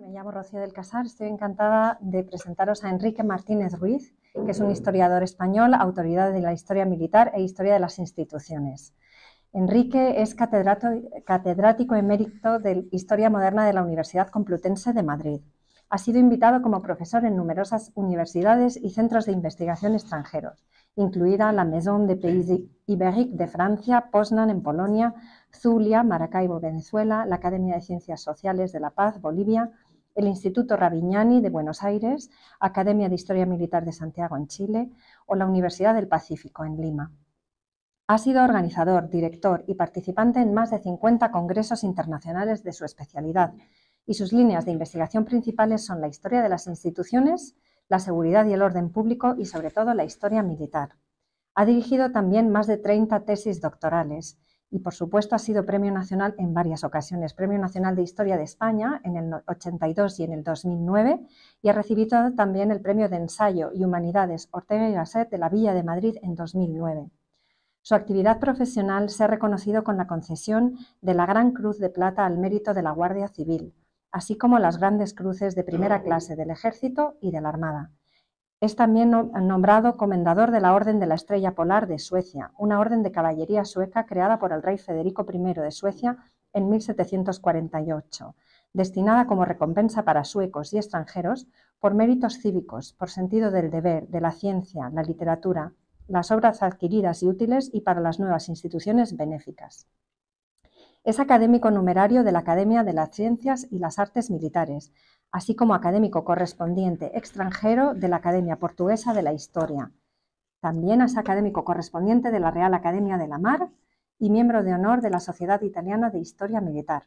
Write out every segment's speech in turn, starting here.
me llamo Rocío del Casar. Estoy encantada de presentaros a Enrique Martínez Ruiz, que es un historiador español, autoridad de la historia militar e historia de las instituciones. Enrique es catedrático emérito de Historia Moderna de la Universidad Complutense de Madrid. Ha sido invitado como profesor en numerosas universidades y centros de investigación extranjeros, incluida la Maison de Pays Ibérique de Francia, Poznan en Polonia, Zulia, Maracaibo, Venezuela, la Academia de Ciencias Sociales de La Paz, Bolivia, el Instituto Rabiñani de Buenos Aires, Academia de Historia Militar de Santiago en Chile o la Universidad del Pacífico en Lima. Ha sido organizador, director y participante en más de 50 congresos internacionales de su especialidad y sus líneas de investigación principales son la historia de las instituciones, la seguridad y el orden público y sobre todo la historia militar. Ha dirigido también más de 30 tesis doctorales y por supuesto ha sido Premio Nacional en varias ocasiones, Premio Nacional de Historia de España en el 82 y en el 2009 y ha recibido también el Premio de Ensayo y Humanidades Ortega y Gasset de la Villa de Madrid en 2009. Su actividad profesional se ha reconocido con la concesión de la Gran Cruz de Plata al mérito de la Guardia Civil, así como las grandes cruces de primera clase del Ejército y de la Armada. Es también nombrado comendador de la Orden de la Estrella Polar de Suecia, una orden de caballería sueca creada por el rey Federico I de Suecia en 1748, destinada como recompensa para suecos y extranjeros por méritos cívicos, por sentido del deber, de la ciencia, la literatura, las obras adquiridas y útiles y para las nuevas instituciones benéficas. Es académico numerario de la Academia de las Ciencias y las Artes Militares, así como académico correspondiente extranjero de la Academia Portuguesa de la Historia. También es académico correspondiente de la Real Academia de la Mar y miembro de honor de la Sociedad Italiana de Historia Militar.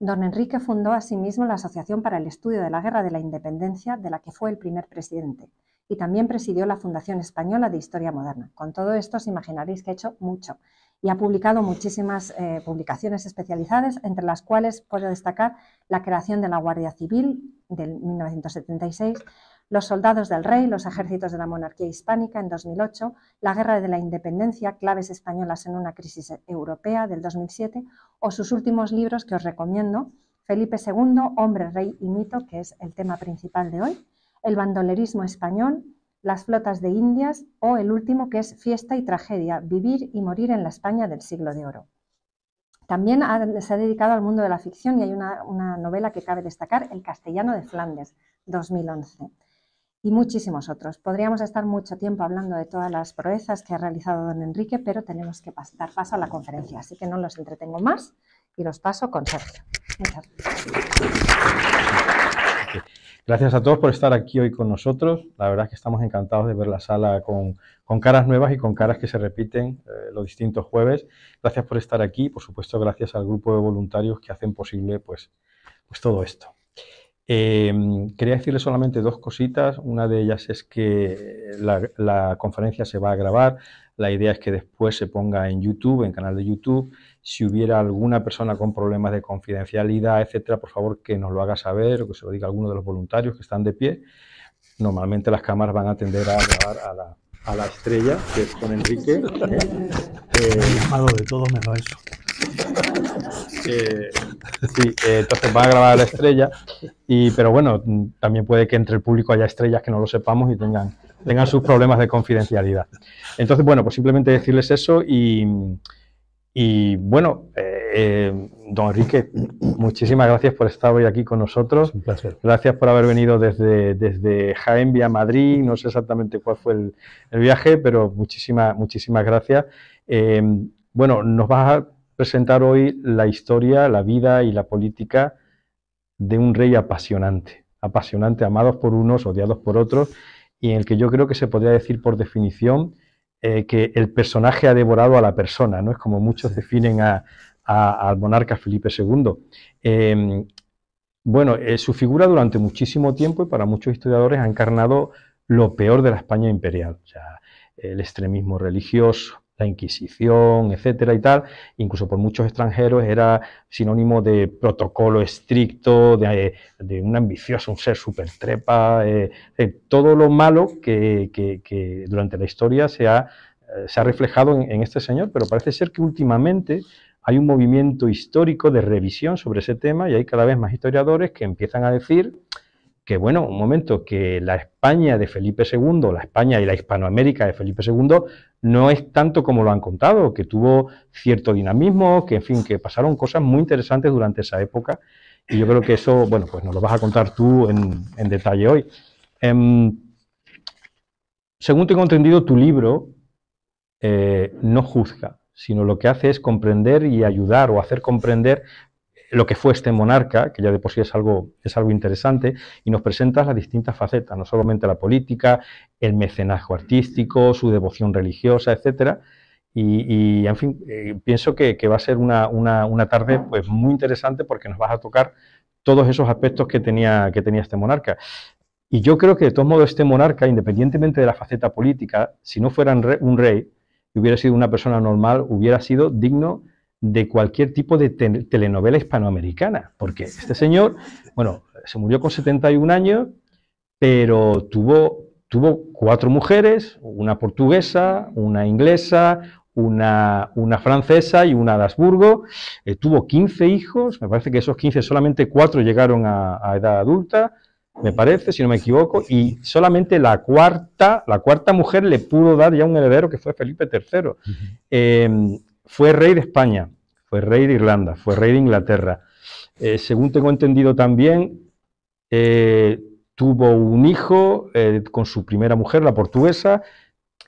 Don Enrique fundó asimismo la Asociación para el Estudio de la Guerra de la Independencia, de la que fue el primer presidente, y también presidió la Fundación Española de Historia Moderna. Con todo esto os imaginaréis que ha hecho mucho, y ha publicado muchísimas eh, publicaciones especializadas, entre las cuales puedo destacar la creación de la Guardia Civil de 1976, los soldados del rey, los ejércitos de la monarquía hispánica en 2008, la guerra de la independencia, claves españolas en una crisis europea del 2007 o sus últimos libros que os recomiendo, Felipe II, Hombre, Rey y Mito, que es el tema principal de hoy, El bandolerismo español, las flotas de Indias o el último que es Fiesta y Tragedia, Vivir y Morir en la España del siglo de oro. También se ha dedicado al mundo de la ficción y hay una, una novela que cabe destacar, El castellano de Flandes, 2011 y muchísimos otros. Podríamos estar mucho tiempo hablando de todas las proezas que ha realizado don Enrique, pero tenemos que dar paso a la conferencia, así que no los entretengo más y los paso con Sergio. Muchas Gracias a todos por estar aquí hoy con nosotros. La verdad es que estamos encantados de ver la sala con, caras nuevas y con caras que se repiten eh, los distintos jueves. Gracias por estar aquí y, por supuesto, gracias al grupo de voluntarios que hacen posible pues, pues todo esto. Eh, quería decirles solamente dos cositas. Una de ellas es que la, conferencia se va a grabar. La idea es que después se ponga en YouTube, en canal de YouTube. Si hubiera alguna persona con problemas de confidencialidad, etcétera, por favor que nos lo haga saber o que se lo diga a alguno de los voluntarios que están de pie. Normalmente las cámaras van a tender a grabar a la, estrella, que es con Enrique. ¿eh? de todo menos eso. Eh, sí, eh, entonces va a grabar a la estrella, y, pero bueno, también puede que entre el público haya estrellas que no lo sepamos y tengan, tengan sus problemas de confidencialidad. Entonces, bueno, pues simplemente decirles eso y, y bueno, eh, eh, don Enrique, muchísimas gracias por estar hoy aquí con nosotros. Un placer. Gracias por haber venido desde, desde Jaén vía Madrid. No sé exactamente cuál fue el, viaje, pero muchísimas, muchísimas gracias. Eh, bueno, nos vas a presentar hoy la historia, la vida y la política de un rey apasionante. Apasionante, amados por unos, odiados por otros, y en el que yo creo que se podría decir por definición eh, que el personaje ha devorado a la persona, ¿no? Es como muchos definen al monarca Felipe II. Em, bueno, eh, su figura durante muchísimo tiempo y para muchos historiadores ha encarnado lo peor de la España imperial, el extremismo religioso, la Inquisición, etcétera y tal, incluso por muchos extranjeros era sinónimo de protocolo estricto, de, eh, de un ambicioso, un ser súper trepa, eh, todo lo malo que, que, durante la historia se ha, eh, se ha reflejado en, en, este señor, pero parece ser que últimamente hay un movimiento histórico de revisión sobre ese tema y hay cada vez más historiadores que empiezan a decir que, bueno, un momento, que la España de Felipe II, la España y la Hispanoamérica de Felipe II no es tanto como lo han contado, que tuvo cierto dinamismo, que en fin, que pasaron cosas muy interesantes durante esa época y yo creo que eso, bueno, pues nos lo vas a contar tú en, detalle hoy. Em, según tengo entendido, tu libro eh, no juzga, sino lo que hace es comprender y ayudar o hacer comprender lo que fue este monarca, que ya de por sí es algo, es algo interesante, y nos presentas las distintas facetas, no solamente la política, el mecenazgo artístico, su devoción religiosa, etcétera. Y, en fin, eh, pienso que, va a ser una, tarde pues, muy interesante porque nos vas a tocar todos esos aspectos que tenía, que tenía este monarca. Y yo creo que de todos modos este monarca, independientemente de la faceta política, si no fuera un rey y hubiera sido una persona normal, hubiera sido digno de cualquier tipo de telenovela hispanoamericana. Porque este señor, bueno, se murió con 71 años, pero tuvo tuvo cuatro mujeres, una portuguesa, una inglesa, una, francesa y una de Habsburgo. Eh, tuvo 15 hijos, me parece que esos 15 solamente cuatro llegaron a, edad adulta, me parece, si no me equivoco, y solamente la cuarta, la cuarta mujer le pudo dar ya un heredero que fue Felipe III. Em, fue rey de España, fue rey de Irlanda, fue rey de Inglaterra. Eh, según tengo entendido también, eh, tuvo un hijo eh, con su primera mujer, la portuguesa,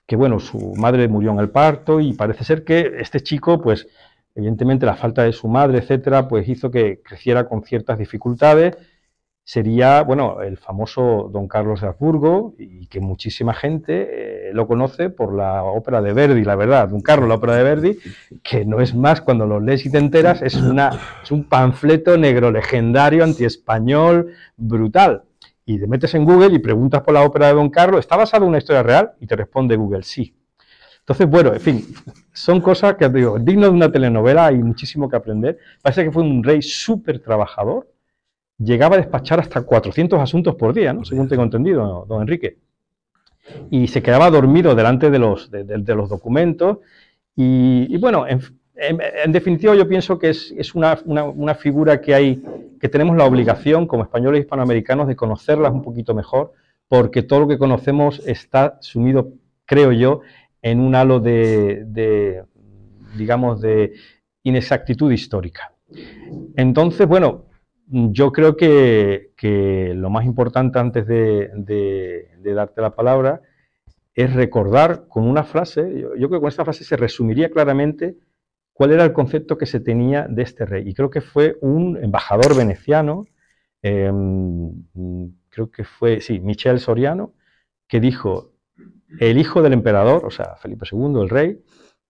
que bueno, su madre murió en el parto y parece ser que este chico, pues evidentemente la falta de su madre, etcétera, pues hizo que creciera con ciertas dificultades. Sería, bueno, el famoso Don Carlos de Habsburgo y que muchísima gente eh, lo conoce por la ópera de Verdi, la verdad, Don Carlos, la ópera de Verdi, que no es más cuando lo lees y te enteras, es, una, es un panfleto negro legendario, antiespañol, brutal y te metes en Google y preguntas por la ópera de Don Carlos, ¿está basada en una historia real? Y te responde Google, sí. Entonces, bueno, en fin, son cosas que digo, digno de una telenovela, hay muchísimo que aprender. Parece que fue un rey súper trabajador, llegaba a despachar hasta 400 asuntos por día, ¿no? según tengo entendido, don Enrique. Y se quedaba dormido delante de los, de, los documentos. Y, bueno, en, en, definitiva, yo pienso que es, una, figura que, hay, que tenemos la obligación, como españoles hispanoamericanos, de conocerlas un poquito mejor, porque todo lo que conocemos está sumido, creo yo, en un halo de, digamos, de inexactitud histórica. Entonces, bueno, yo creo que, lo más importante antes de, darte la palabra es recordar con una frase, yo creo que con esta frase se resumiría claramente cuál era el concepto que se tenía de este rey. Y creo que fue un embajador veneciano, em, creo que fue, sí, Michel Soriano, que dijo, el hijo del emperador, o sea, Felipe II, el rey,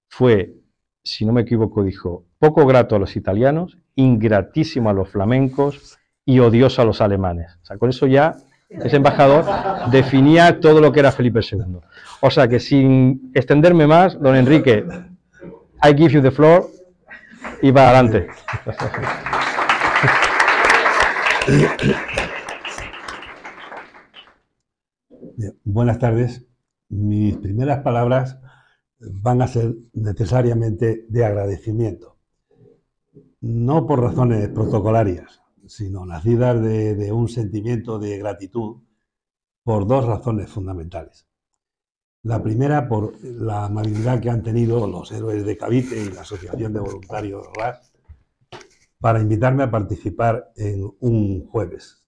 fue, si no me equivoco, dijo, poco grato a los italianos, ingratísimo a los flamencos y odioso a los alemanes. O sea, con eso ya ese embajador definía todo lo que era Felipe II. O sea que sin extenderme más, don Enrique, I give you the floor y va adelante. buenas tardes. Mis primeras palabras van a ser necesariamente de agradecimiento. No por razones protocolarias, sino nacidas de un sentimiento de gratitud por dos razones fundamentales. La primera por la amabilidad que han tenido los héroes de Cavite y la Asociación de Voluntarios RAS para invitarme a participar en un jueves.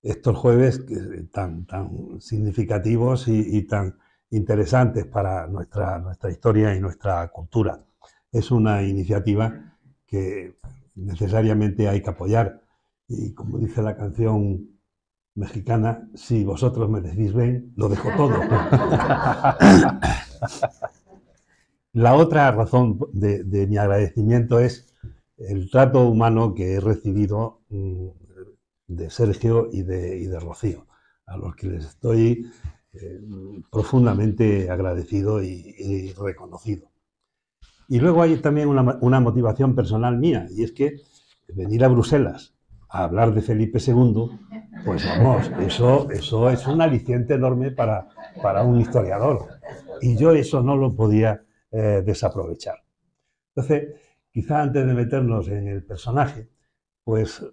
Estos jueves tan, tan significativos y, tan interesantes para nuestra, nuestra historia y nuestra cultura. Es una iniciativa que necesariamente hay que apoyar y como dice la canción mexicana, si vosotros me decís ven, lo dejo todo. La otra razón de, mi agradecimiento es el trato humano que he recibido mm, de Sergio y de, Rocío, a los que les estoy eh, profundamente agradecido y, reconocido. Y luego hay también una motivación personal mía, y es que venir a Bruselas a hablar de Felipe II, pues vamos, eso, eso es un aliciente enorme para, para un historiador. Y yo eso no lo podía eh, desaprovechar. Entonces, quizá antes de meternos en el personaje, pues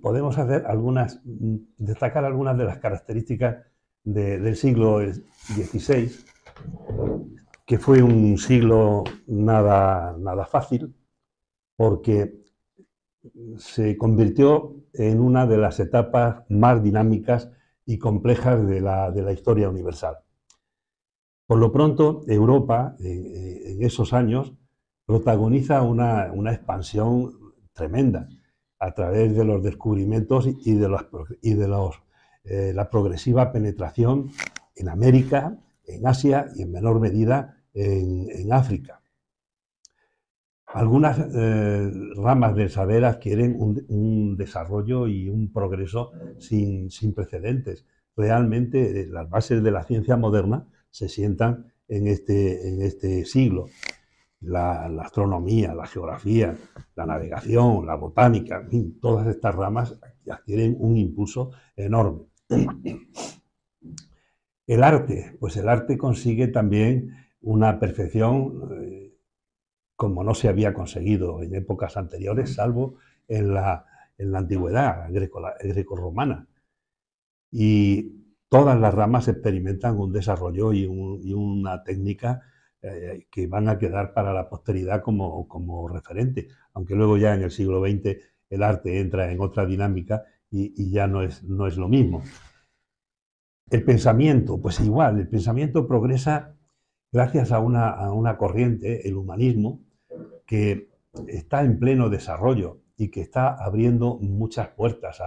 podemos hacer algunas, destacar algunas de las características del siglo XVI, que fue un siglo nada, nada fácil, porque se convirtió en una de las etapas más dinámicas y complejas de la, historia universal. Por lo pronto, Europa eh, eh, en esos años protagoniza una, expansión tremenda a través de los descubrimientos y de, eh, la progresiva penetración en América, en Asia y en menor medida en África. Algunas eh, ramas del saber adquieren un, desarrollo y un progreso sin, precedentes. Realmente eh, las bases de la ciencia moderna se sientan en este, este siglo. La, astronomía, la geografía, la navegación, la botánica, todas estas ramas adquieren un impulso enorme. El arte, pues el arte consigue también una perfección eh, como no se había conseguido en épocas anteriores, salvo en la, en la antigüedad greco-romana. Y todas las ramas experimentan un desarrollo y, una técnica eh, que van a quedar para la posteridad como, como, referente, aunque luego ya en el siglo XX el arte entra en otra dinámica y, ya no es, no es lo mismo. El pensamiento, pues igual, el pensamiento progresa gracias a una, a una corriente, el humanismo, que está en pleno desarrollo y que está abriendo muchas puertas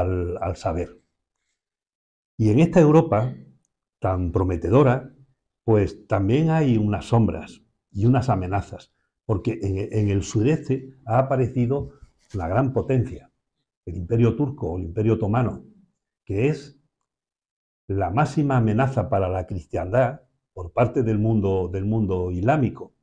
al, saber. Y en esta Europa tan prometedora, pues también hay unas sombras y unas amenazas, porque en, el sureste ha aparecido la gran potencia, el imperio turco o el imperio otomano, que es la máxima amenaza para la cristiandad por parte del mundo, del mundo islámico.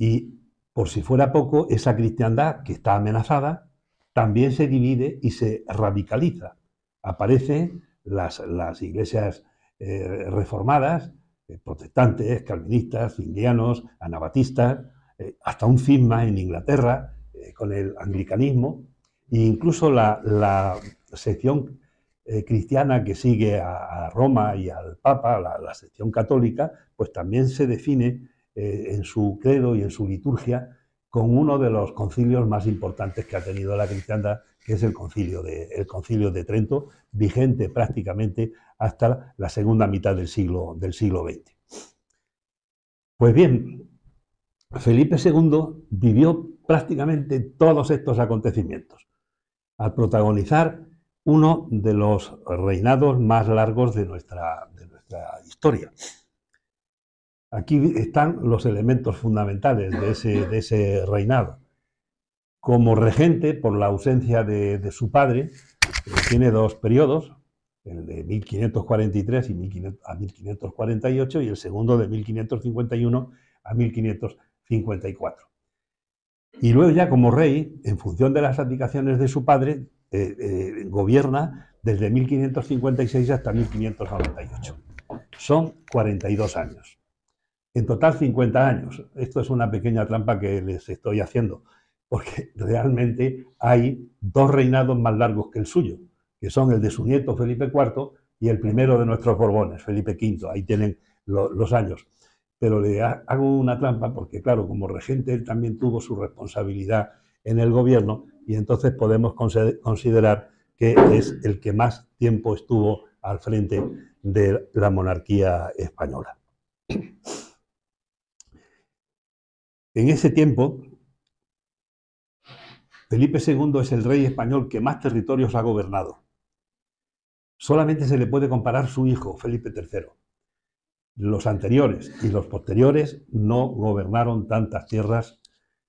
Y por si fuera poco, esa cristiandad que está amenazada también se divide y se radicaliza. Aparecen las, iglesias eh, reformadas, eh, protestantes, calvinistas, indianos, anabatistas, eh, hasta un cisma en Inglaterra con el anglicanismo, e incluso la, sección cristiana que sigue a, Roma y al Papa, la sección católica, pues también se define eh, en su credo y en su liturgia con uno de los concilios más importantes que ha tenido la cristiandad, que es el concilio de, Trento, vigente prácticamente hasta la segunda mitad del siglo, del siglo XX. Pues bien, Felipe II vivió prácticamente todos estos acontecimientos, al protagonizar uno de los reinados más largos de nuestra historia. Aquí están los elementos fundamentales de ese, reinado. Como regente, por la ausencia de, su padre, tiene dos periodos, el de 1543 y a 1548 y el segundo de 1551 a 1554. Y luego ya como rey, en función de las abdicaciones de su padre, eh, eh, gobierna desde 1556 hasta 1598. Son 42 años. En total 50 años. Esto es una pequeña trampa que les estoy haciendo, porque realmente hay dos reinados más largos que el suyo, que son el de su nieto Felipe IV y el primero de nuestros Borbones, Felipe V. Ahí tienen los años. Pero le hago una trampa porque, claro, como regente él también tuvo su responsabilidad en el gobierno y entonces podemos considerar que es el que más tiempo estuvo al frente de la monarquía española. En ese tiempo, Felipe II es el rey español que más territorios ha gobernado. Solamente se le puede comparar su hijo, Felipe III. Los anteriores y los posteriores no gobernaron tantas tierras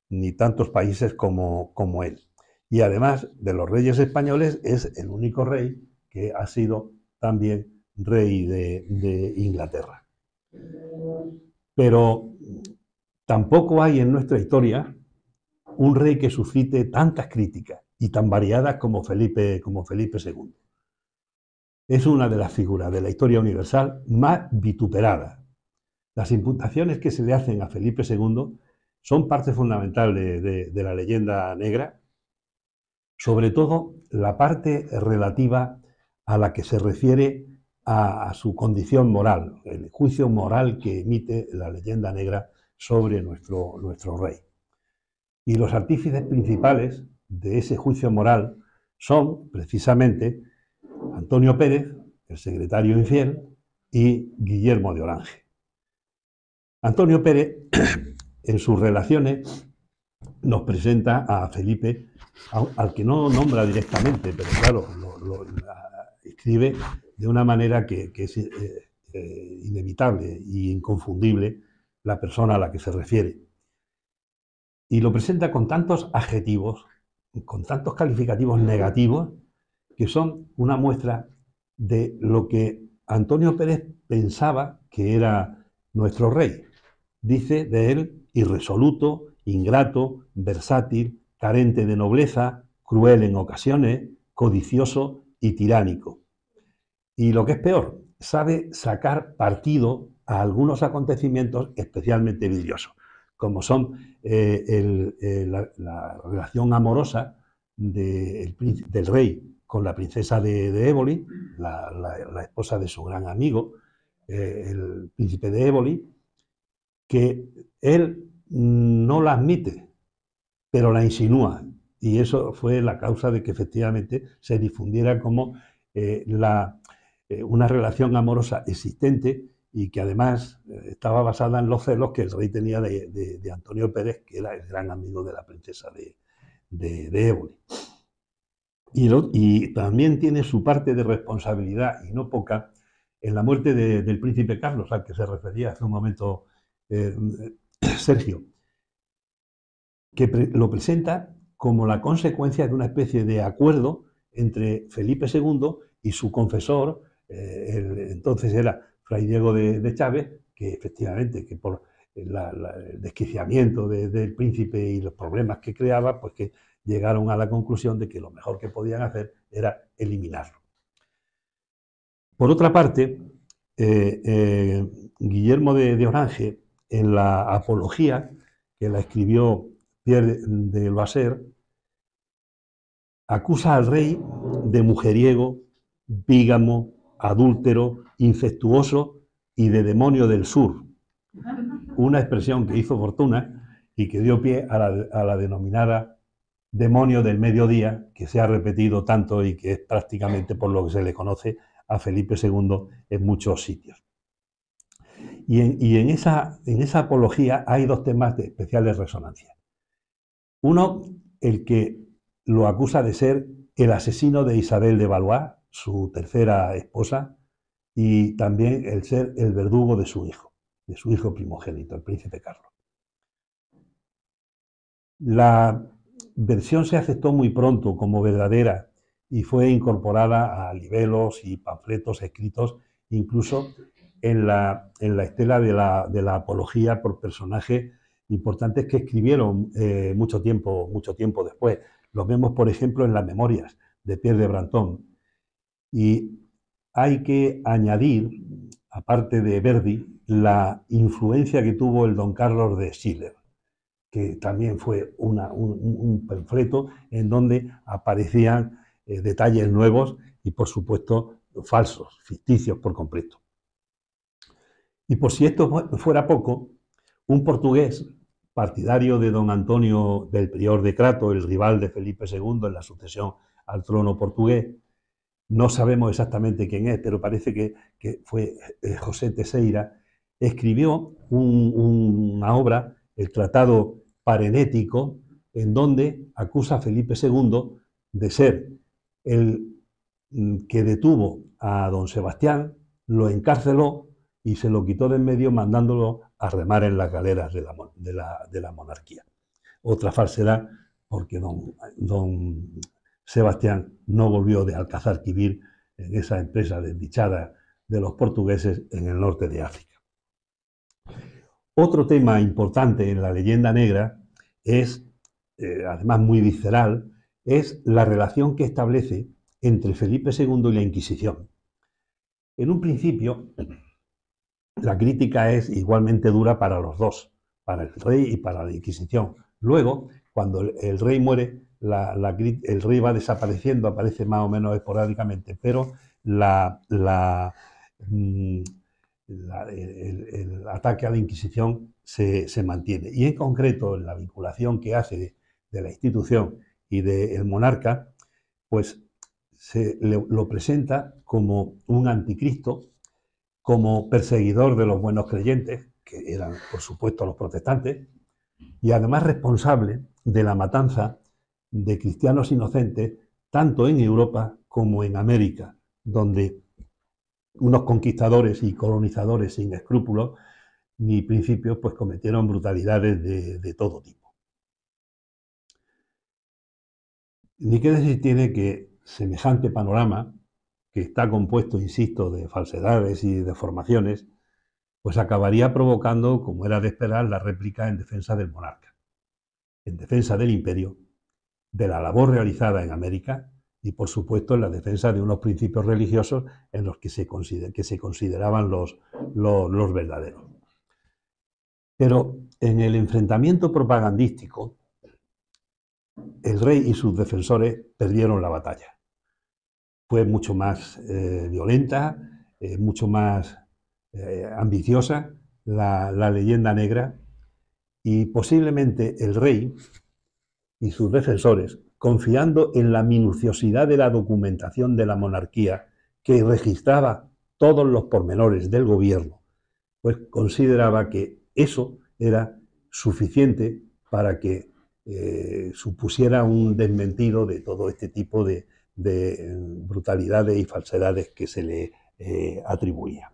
ni tantos países como, como él. Y además de los reyes españoles, es el único rey que ha sido también rey de, de Inglaterra. Pero Tampoco hay en nuestra historia un rey que suscite tantas críticas y tan variadas como Felipe, como Felipe II. Es una de las figuras de la historia universal más vituperada. Las imputaciones que se le hacen a Felipe II son parte fundamental de, la leyenda negra, sobre todo la parte relativa a la que se refiere a su condición moral, el juicio moral que emite la leyenda negra sobre nuestro, nuestro rey. Y los artífices principales de ese juicio moral son precisamente Antonio Pérez, el secretario infiel, y Guillermo de Orange. Antonio Pérez, en sus relaciones, nos presenta a Felipe, al que no nombra directamente, pero claro, lo, escribe de una manera que, es eh, eh, inevitable e inconfundible la persona a la que se refiere. Y lo presenta con tantos adjetivos, con tantos calificativos negativos, que son una muestra de lo que Antonio Pérez pensaba que era nuestro rey. Dice de él irresoluto, ingrato, versátil, carente de nobleza, cruel en ocasiones, codicioso y tiránico. Y lo que es peor, sabe sacar partido a algunos acontecimientos especialmente vidriosos, como son eh, eh, la, relación amorosa del rey con la princesa de, Éboli, la, esposa de su gran amigo, eh, el príncipe de Éboli, que él no la admite, pero la insinúa. Y eso fue la causa de que efectivamente se difundiera como una relación amorosa existente y que además eh, estaba basada en los celos que el rey tenía de, Antonio Pérez, que era el gran amigo de la princesa de, de Éboli. Y, también tiene su parte de responsabilidad, y no poca, en la muerte del príncipe Carlos, al que se refería hace un momento eh, Sergio, que lo presenta como la consecuencia de una especie de acuerdo entre Felipe II y su confesor, eh, entonces era Fray Diego de, Chávez, que efectivamente, que por el desquiciamiento del príncipe y los problemas que creaba, pues que llegaron a la conclusión de que lo mejor que podían hacer era eliminarlo. Por otra parte, eh, eh, Guillermo de, Orange, en la apología que la escribió Pierre de Loiser, acusa al rey de mujeriego, bígamo, adúltero, infectuoso y de demonio del sur. Una expresión que hizo fortuna y que dio pie a la, denominada demonio del mediodía, que se ha repetido tanto y que es prácticamente por lo que se le conoce a Felipe II en muchos sitios. Y en, esa, en esa apología hay dos temas de especiales resonancia. Uno, el que lo acusa de ser el asesino de Isabel de Valois, su tercera esposa, y también el ser el verdugo de su hijo, de su hijo primogénito, el príncipe Carlos. La versión se aceptó muy pronto como verdadera y fue incorporada a libelos y panfletos escritos, incluso en la, en la estela de la, apología por personajes importantes que escribieron eh, mucho, tiempo, mucho tiempo después. Los vemos, por ejemplo, en las memorias de Pierre de Brantón. Y hay que añadir, aparte de Verdi, la influencia que tuvo el don Carlos de Schiller, que también fue un, panfleto en donde aparecían eh, detalles nuevos y, por supuesto, falsos, ficticios por completo. Y por si esto fuera poco, un portugués partidario de don Antonio del prior de Crato, el rival de Felipe II en la sucesión al trono portugués, no sabemos exactamente quién es, pero parece que, fue eh, José Teseira, escribió una obra, el Tratado Parenético, en donde acusa a Felipe II de ser el mm, que detuvo a don Sebastián, lo encarceló y se lo quitó de en medio mandándolo a remar en las galeras de la, monarquía. Otra falsedad, porque don Sebastián no volvió de Alcázar en esa empresa desdichada de los portugueses en el norte de África. Otro tema importante en la leyenda negra es, eh, además muy visceral, es la relación que establece entre Felipe II y la Inquisición. En un principio, la crítica es igualmente dura para los dos, para el rey y para la Inquisición. Luego, cuando el rey muere, el rey va desapareciendo, aparece más o menos esporádicamente, pero mm, el, ataque a la Inquisición se, mantiene. Y en concreto, en la vinculación que hace de, la institución y del monarca, pues se lo presenta como un anticristo, como perseguidor de los buenos creyentes, que eran, por supuesto, los protestantes, y además responsable de la matanza de cristianos inocentes, tanto en Europa como en América, donde unos conquistadores y colonizadores sin escrúpulos ni principios pues cometieron brutalidades de, todo tipo. Ni qué decir tiene que semejante panorama, que está compuesto, insisto, de falsedades y deformaciones, pues acabaría provocando, como era de esperar, la réplica en defensa del monarca, en defensa del imperio de la labor realizada en América y, por supuesto, en la defensa de unos principios religiosos en los que se, que se consideraban los, los, verdaderos. Pero en el enfrentamiento propagandístico, el rey y sus defensores perdieron la batalla. Fue mucho más eh, violenta, eh, mucho más eh, ambiciosa la, la, leyenda negra y posiblemente el rey y sus defensores, confiando en la minuciosidad de la documentación de la monarquía, que registraba todos los pormenores del gobierno, pues consideraba que eso era suficiente para que eh, supusiera un desmentido de todo este tipo de, eh, brutalidades y falsedades que se le eh, atribuía.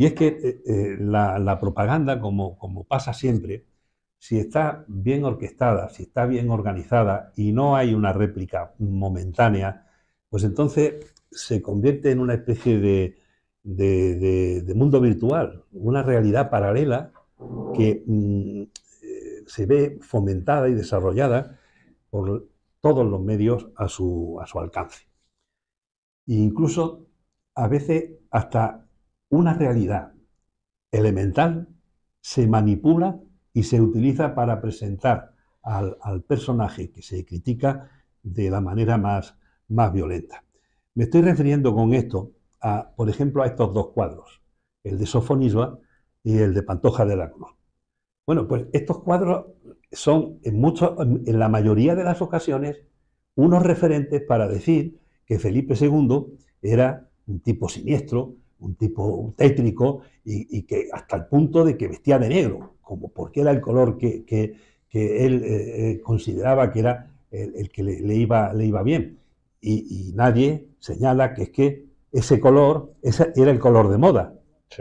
Y es que eh, eh, la, propaganda, como, como pasa siempre, si está bien orquestada, si está bien organizada y no hay una réplica momentánea, pues entonces se convierte en una especie de, mundo virtual, una realidad paralela que mm, eh, se ve fomentada y desarrollada por todos los medios a su, alcance. E incluso a veces hasta una realidad elemental se manipula y se utiliza para presentar al, personaje que se critica de la manera más, más violenta. Me estoy refiriendo con esto, a, por ejemplo, a estos dos cuadros, el de Sofonisba y el de Pantoja de la Cruz. Bueno, pues estos cuadros son en, en la mayoría de las ocasiones unos referentes para decir que Felipe II era un tipo siniestro, un tipo tétrico y, que hasta el punto de que vestía de negro, como porque era el color que, él eh, eh, consideraba que era el, que le, iba, le iba bien. Y, nadie señala que es que ese color era el color de moda.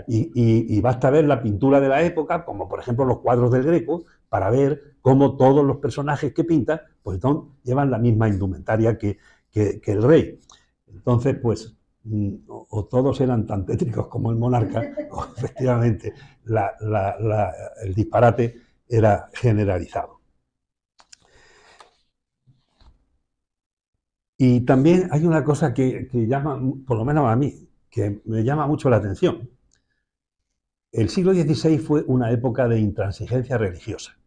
Y, basta ver la pintura de la época, como por ejemplo los cuadros del Greco, para ver cómo todos los personajes que pinta, pues llevan la misma indumentaria que el rey. Entonces, pues o, todos eran tan tétricos como el monarca, o efectivamente el disparate era generalizado. Y también hay una cosa que, que llama, por lo menos a mí, que me llama mucho la atención. El siglo XVI fue una época de intransigencia religiosa.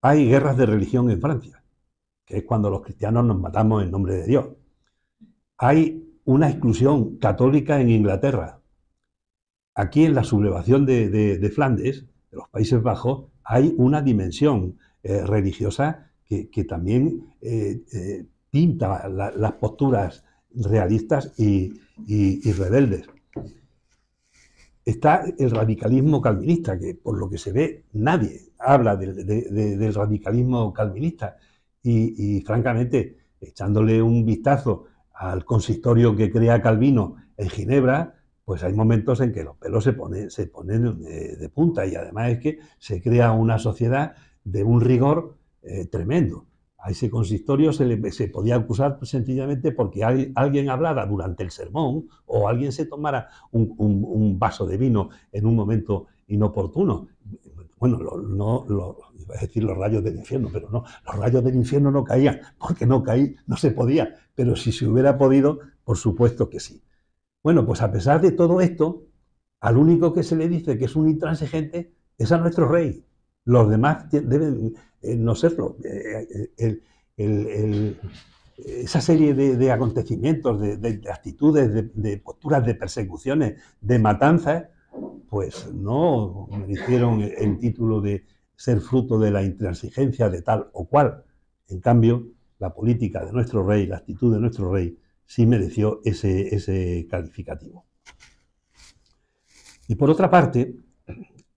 Hay guerras de religión en Francia, que es cuando los cristianos nos matamos en nombre de Dios hay una exclusión católica en Inglaterra. Aquí en la sublevación de, de, Flandes, de los Países Bajos, hay una dimensión eh, religiosa que, también eh, eh, pinta las posturas realistas y, rebeldes. Está el radicalismo calvinista, que por lo que se ve nadie habla del radicalismo calvinista. Y, y francamente, echándole un vistazo al consistorio que crea Calvino en Ginebra, pues hay momentos en que los pelos se, ponen eh, de, punta y además es que se crea una sociedad de un rigor eh, tremendo. A ese consistorio se, le, se podía acusar sencillamente porque alguien hablara durante el sermón o alguien se tomara un, vaso de vino en un momento inoportuno. Bueno, no, iba a decir los rayos del infierno, pero no, los rayos del infierno no caían porque no caí, no se podía pero si se hubiera podido, por supuesto que sí. Bueno, pues a pesar de todo esto, al único que se le dice que es un intransigente es a nuestro rey. Los demás deben eh, no serlo. Eh, eh, esa serie de, acontecimientos, de, actitudes, de, de, posturas, de persecuciones, de matanzas, pues no hicieron el título de ser fruto de la intransigencia de tal o cual. En cambio, la política de nuestro rey, la actitud de nuestro rey, sí mereció ese, calificativo. Y por otra parte,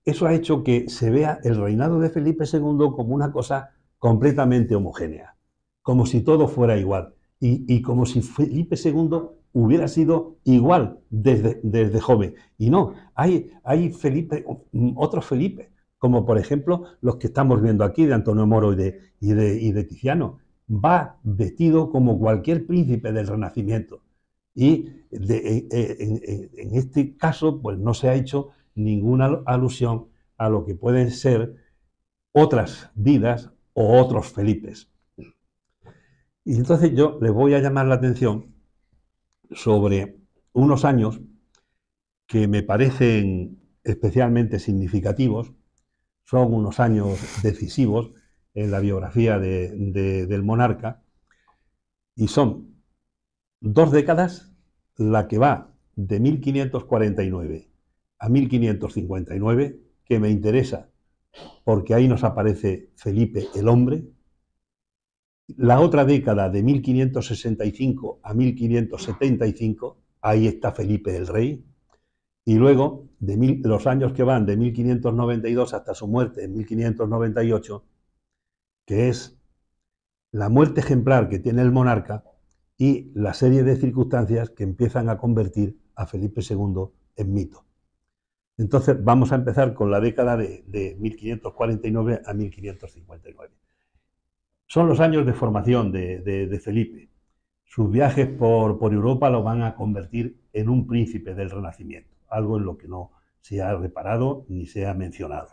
eso ha hecho que se vea el reinado de Felipe II como una cosa completamente homogénea, como si todo fuera igual y, como si Felipe II hubiera sido igual desde, joven. Y no, hay, Felipe, otros Felipe, como por ejemplo los que estamos viendo aquí de Antonio Moro y de Tiziano, va vestido como cualquier príncipe del Renacimiento. Y eh, eh, en, este caso, pues no se ha hecho ninguna alusión a lo que pueden ser otras vidas o otros Felipes. Y entonces yo les voy a llamar la atención sobre unos años que me parecen especialmente significativos, son unos años decisivos en la biografía del monarca, y son dos décadas la que va de 1549 a 1559, que me interesa, porque ahí nos aparece Felipe el hombre, la otra década de 1565 a 1575, ahí está Felipe el Rey, y luego de los años que van de 1592 hasta su muerte en 1598, que es la muerte ejemplar que tiene el monarca y la serie de circunstancias que empiezan a convertir a Felipe II en mito. Entonces vamos a empezar con la década de, 1549 a 1559. Son los años de formación de, Felipe. Sus viajes por, Europa lo van a convertir en un príncipe del Renacimiento, algo en lo que no se ha reparado ni se ha mencionado.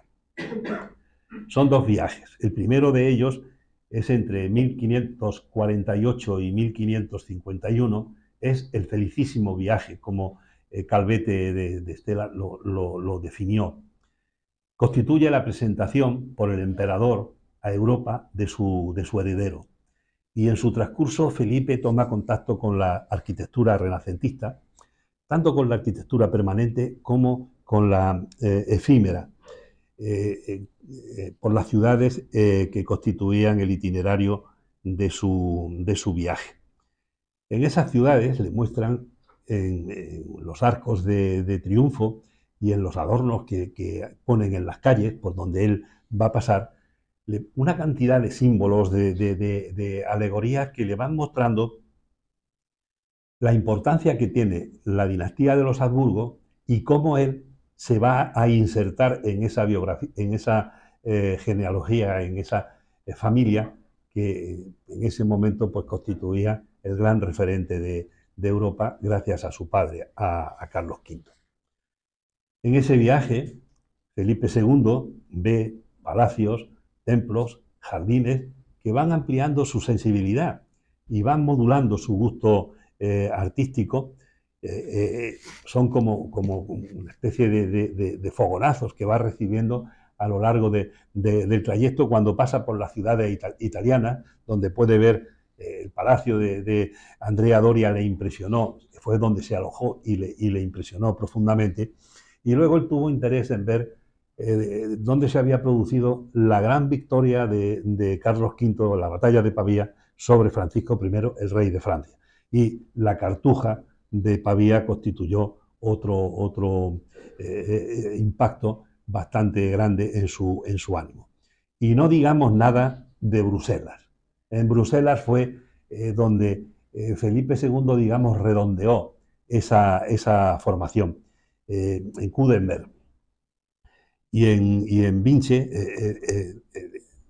Son dos viajes. El primero de ellos es entre 1548 y 1551, es el felicísimo viaje, como eh, Calvete de, de Estela lo, definió. Constituye la presentación por el emperador a Europa de su, heredero. Y en su transcurso Felipe toma contacto con la arquitectura renacentista, tanto con la arquitectura permanente como con la eh, efímera, eh, eh, eh, por las ciudades que constituían el itinerario de su, viaje. En esas ciudades le muestran en, los arcos de, triunfo y en los adornos que, ponen en las calles por donde él va a pasar, una cantidad de símbolos, de, de alegorías que le van mostrando la importancia que tiene la dinastía de los Habsburgo y cómo él se va a insertar en esa biografía, en esa eh, genealogía, en esa eh, familia que eh, en ese momento pues, constituía el gran referente de, Europa gracias a su padre, a, Carlos V. En ese viaje, Felipe II ve palacios, templos, jardines que van ampliando su sensibilidad y van modulando su gusto artístico eh, eh, eh, son como, como, una especie de, fogonazos que va recibiendo a lo largo del trayecto cuando pasa por la ciudad italiana italianas, donde puede ver el palacio de, Andrea Doria le impresionó, fue donde se alojó y le, impresionó profundamente. Y luego él tuvo interés en ver dónde se había producido la gran victoria de, Carlos V, la batalla de Pavía, sobre Francisco I, el rey de Francia. Y la cartuja de Pavía constituyó otro, eh, eh, eh, impacto bastante grande en su, ánimo. Y no digamos nada de Bruselas. En Bruselas fue donde Felipe II, digamos, redondeó esa, formación. en Kudenberg y en, y en Vinche,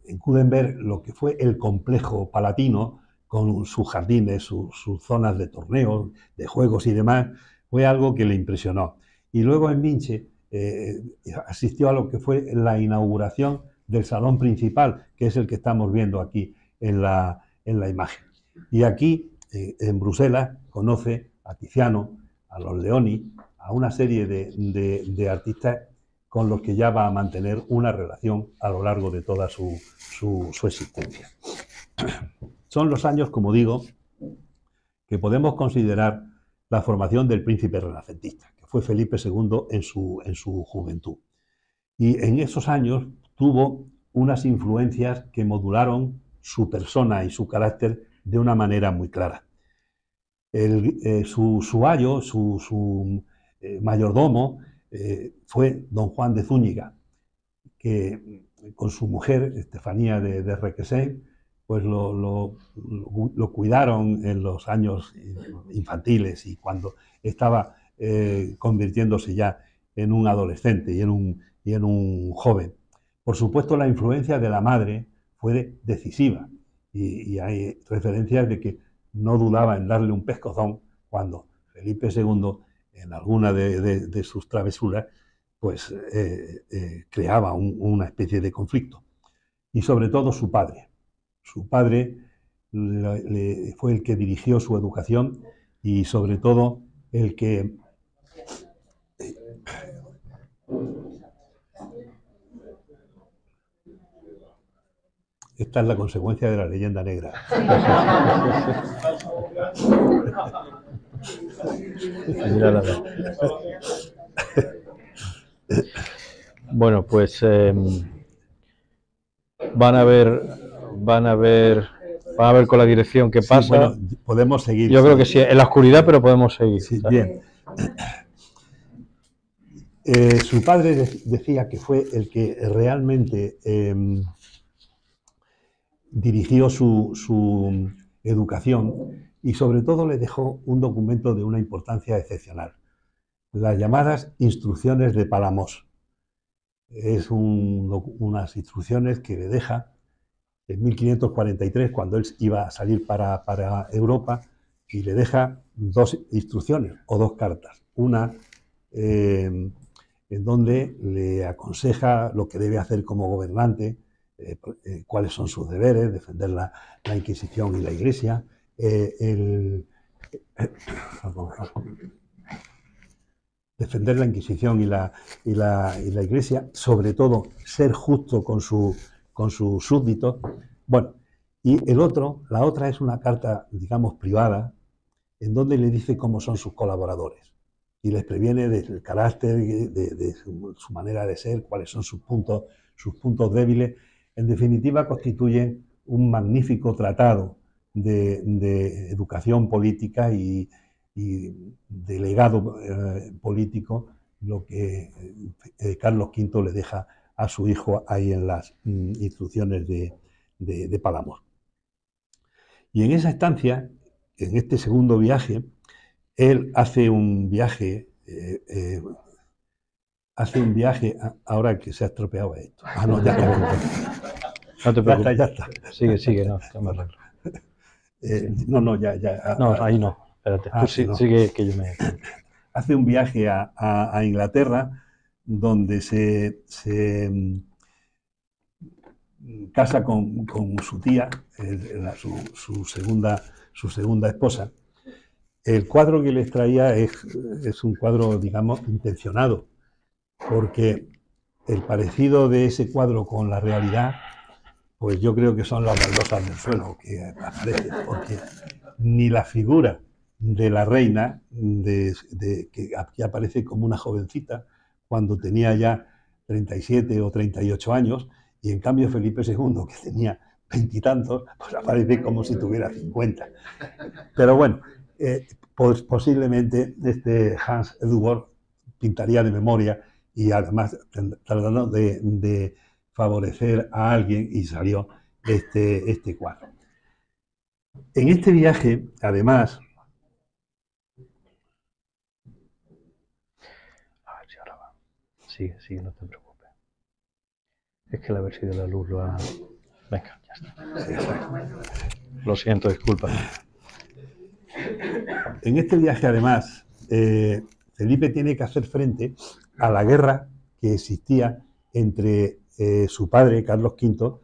en lo que fue el complejo palatino, con sus jardines, sus zonas de torneos, de juegos y demás, fue algo que le impresionó. Y luego en Minche eh, asistió a lo que fue la inauguración del salón principal, que es el que estamos viendo aquí en la, imagen. Y aquí, eh, en Bruselas, conoce a Tiziano, a los Leoni, a una serie de, artistas con los que ya va a mantener una relación a lo largo de toda su existencia. Son los años, como digo, que podemos considerar la formación del príncipe renacentista, que fue Felipe II en su, juventud. Y en esos años tuvo unas influencias que modularon su persona y su carácter de una manera muy clara. Eh, su, su, ayo, su, eh, mayordomo, eh, fue don Juan de Zúñiga, que con su mujer, Estefanía de, de Requesén, pues lo, cuidaron en los años infantiles y cuando estaba eh, convirtiéndose ya en un adolescente y en un, en un joven. Por supuesto, la influencia de la madre fue decisiva y, hay referencias de que no dudaba en darle un pescozón cuando Felipe II, en alguna de, sus travesuras, pues eh, eh, creaba una especie de conflicto. Y sobre todo su padre, su padre fue el que dirigió su educación y sobre todo el que... Esta es la consecuencia de la leyenda negra. bueno, pues em, van a ver van a ver a con la dirección qué pasa. podemos seguir. Yo creo que sí, en la oscuridad, pero podemos seguir. bien. Eh, su padre decía que fue el que realmente em, dirigió su, educación y sobre todo le dejó un documento de una importancia excepcional, las llamadas instrucciones de Palamos. Es unas instrucciones que le deja en 1543, cuando él iba a salir para, Europa, y le deja dos instrucciones o dos cartas. Una eh, en donde le aconseja lo que debe hacer como gobernante, eh, eh, cuáles son sus deberes, defender la, Inquisición y la Iglesia, defender la Inquisición y la, la, y la Iglesia, sobre todo ser justo con su con sus súbditos. Bueno, y el otro, la otra es una carta, digamos, privada, en donde le dice cómo son sus colaboradores y les previene del carácter, de, su, manera de ser, cuáles son sus puntos, sus puntos débiles. En definitiva, constituye un magnífico tratado de, educación política y, y de legado eh, político lo que eh, Carlos V le deja a su hijo ahí en las instituciones mm, instrucciones de, de, Y en esa estancia, en este segundo viaje, él hace un viaje, eh, eh, hace un viaje, ahora que se ha estropeado esto. Ah, no, ya está. no te preocupes. Ya está, ya está. Sigue, sigue, no, No, eh, no, ya, ya. No, ahí no, espérate. Ah, sí, sigue que yo me... Hace un viaje a Inglaterra donde se, mm, casa con, su tía, su, segunda, esposa. El cuadro que les traía es, un cuadro, digamos, intencionado, porque el parecido de ese cuadro con la realidad, pues yo creo que son las baldosas del suelo que aparecen, porque ni la figura de la reina, que aquí aparece como una jovencita, cuando tenía ya 37 o 38 años, y en cambio Felipe II, que tenía veintitantos, pues aparece como si tuviera 50. Pero bueno, eh, posiblemente este Hans Eduard pintaría de memoria y además tratando de, de, favorecer a alguien y salió este, este cuadro. En este viaje, además, Sí, sí, no te preocupes. Es que la versión de la luz lo ha... Venga, ya está. lo siento, disculpa. En este viaje, además, eh, Felipe tiene que hacer frente a la guerra que existía entre eh, su padre, Carlos V,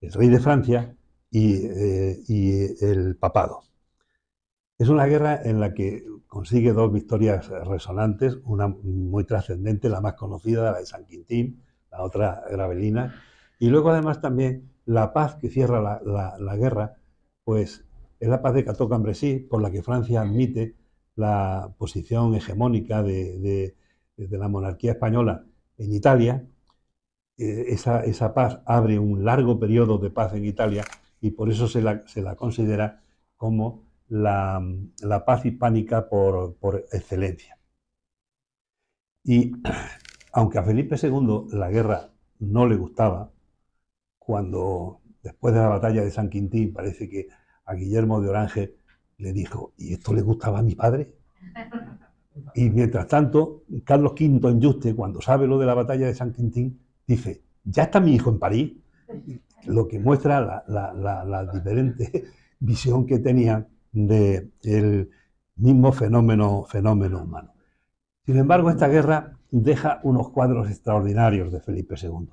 el rey de Francia, y eh, el papado. Es una guerra en la que Consigue dos victorias resonantes, una muy trascendente, la más conocida, la de San Quintín, la otra Gravelina. Y luego además también la paz que cierra la, guerra, pues es la paz de Cateau-Cambrésis, por la que Francia admite la posición hegemónica de, la monarquía española en Italia. E, esa, paz abre un largo periodo de paz en Italia y por eso se la, se la considera como la, paz hispánica por, excelencia. Y aunque a Felipe II la guerra no le gustaba, cuando después de la batalla de San Quintín parece que a Guillermo de Orange le dijo, ¿y esto le gustaba a mi padre? Y mientras tanto, Carlos V en Juste, cuando sabe lo de la batalla de San Quintín, dice, ya está mi hijo en París, lo que muestra la, la, la diferente visión que tenían del mismo fenómeno, fenómeno humano. Sin embargo, esta guerra deja unos cuadros extraordinarios de Felipe II.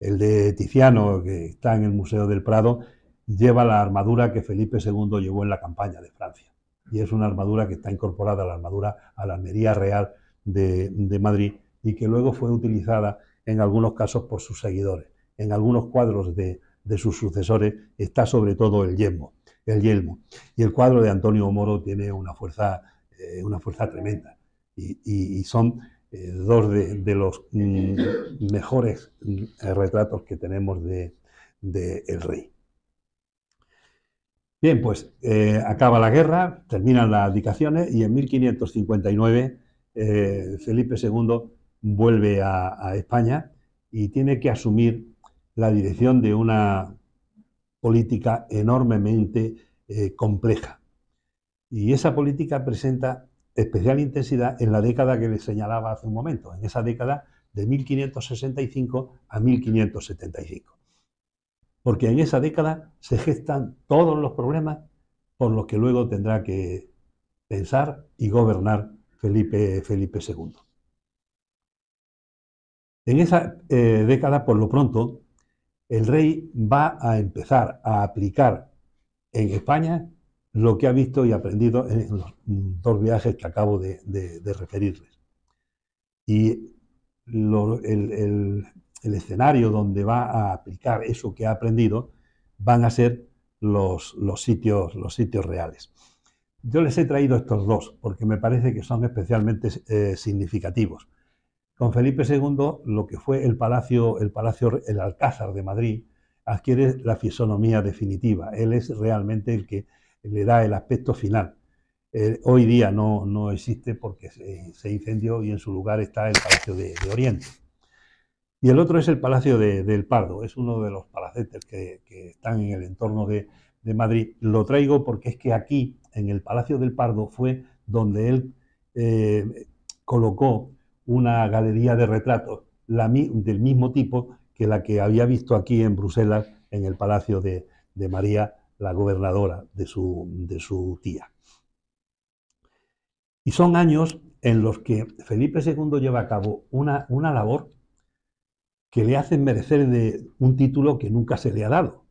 El de Tiziano, que está en el Museo del Prado, lleva la armadura que Felipe II llevó en la campaña de Francia. Y es una armadura que está incorporada a la armadura a la Almería Real de, Madrid y que luego fue utilizada en algunos casos por sus seguidores. En algunos cuadros de, de sus sucesores está sobre todo el yelmo el yelmo. Y el cuadro de Antonio Moro tiene una fuerza, eh, una fuerza tremenda. Y, son eh, dos de, los mm, mejores mm, retratos que tenemos de, El Rey. Bien, pues eh, acaba la guerra, terminan las abdicaciones y en 1559 Felipe II vuelve a España y tiene que asumir la dirección de una política enormemente eh, compleja. Y esa política presenta especial intensidad en la década que les señalaba hace un momento, en esa década de 1565 a 1575. Porque en esa década se gestan todos los problemas por los que luego tendrá que pensar y gobernar Felipe, Felipe II. En esa eh, década, por lo pronto, el rey va a empezar a aplicar en España lo que ha visto y aprendido en los dos viajes que acabo de, referirles. Y el, escenario donde va a aplicar eso que ha aprendido van a ser los, sitios, reales. Yo les he traído estos dos porque me parece que son especialmente eh, significativos. Con Felipe II, lo que fue el palacio, el palacio, el Alcázar de Madrid, adquiere la fisonomía definitiva. Él es realmente el que le da el aspecto final. Eh, hoy día no, existe porque se, incendió y en su lugar está el Palacio de, Oriente. Y el otro es el Palacio del Pardo, es uno de los palacetes que, están en el entorno de, Madrid. Lo traigo porque es que aquí, en el Palacio del Pardo, fue donde él eh, colocó una galería de retratos del mismo tipo que la que había visto aquí en Bruselas, en el palacio de, María, la gobernadora de su, de su tía. Y son años en los que Felipe II lleva a cabo una, una labor que le hace merecer de un título que nunca se le ha dado.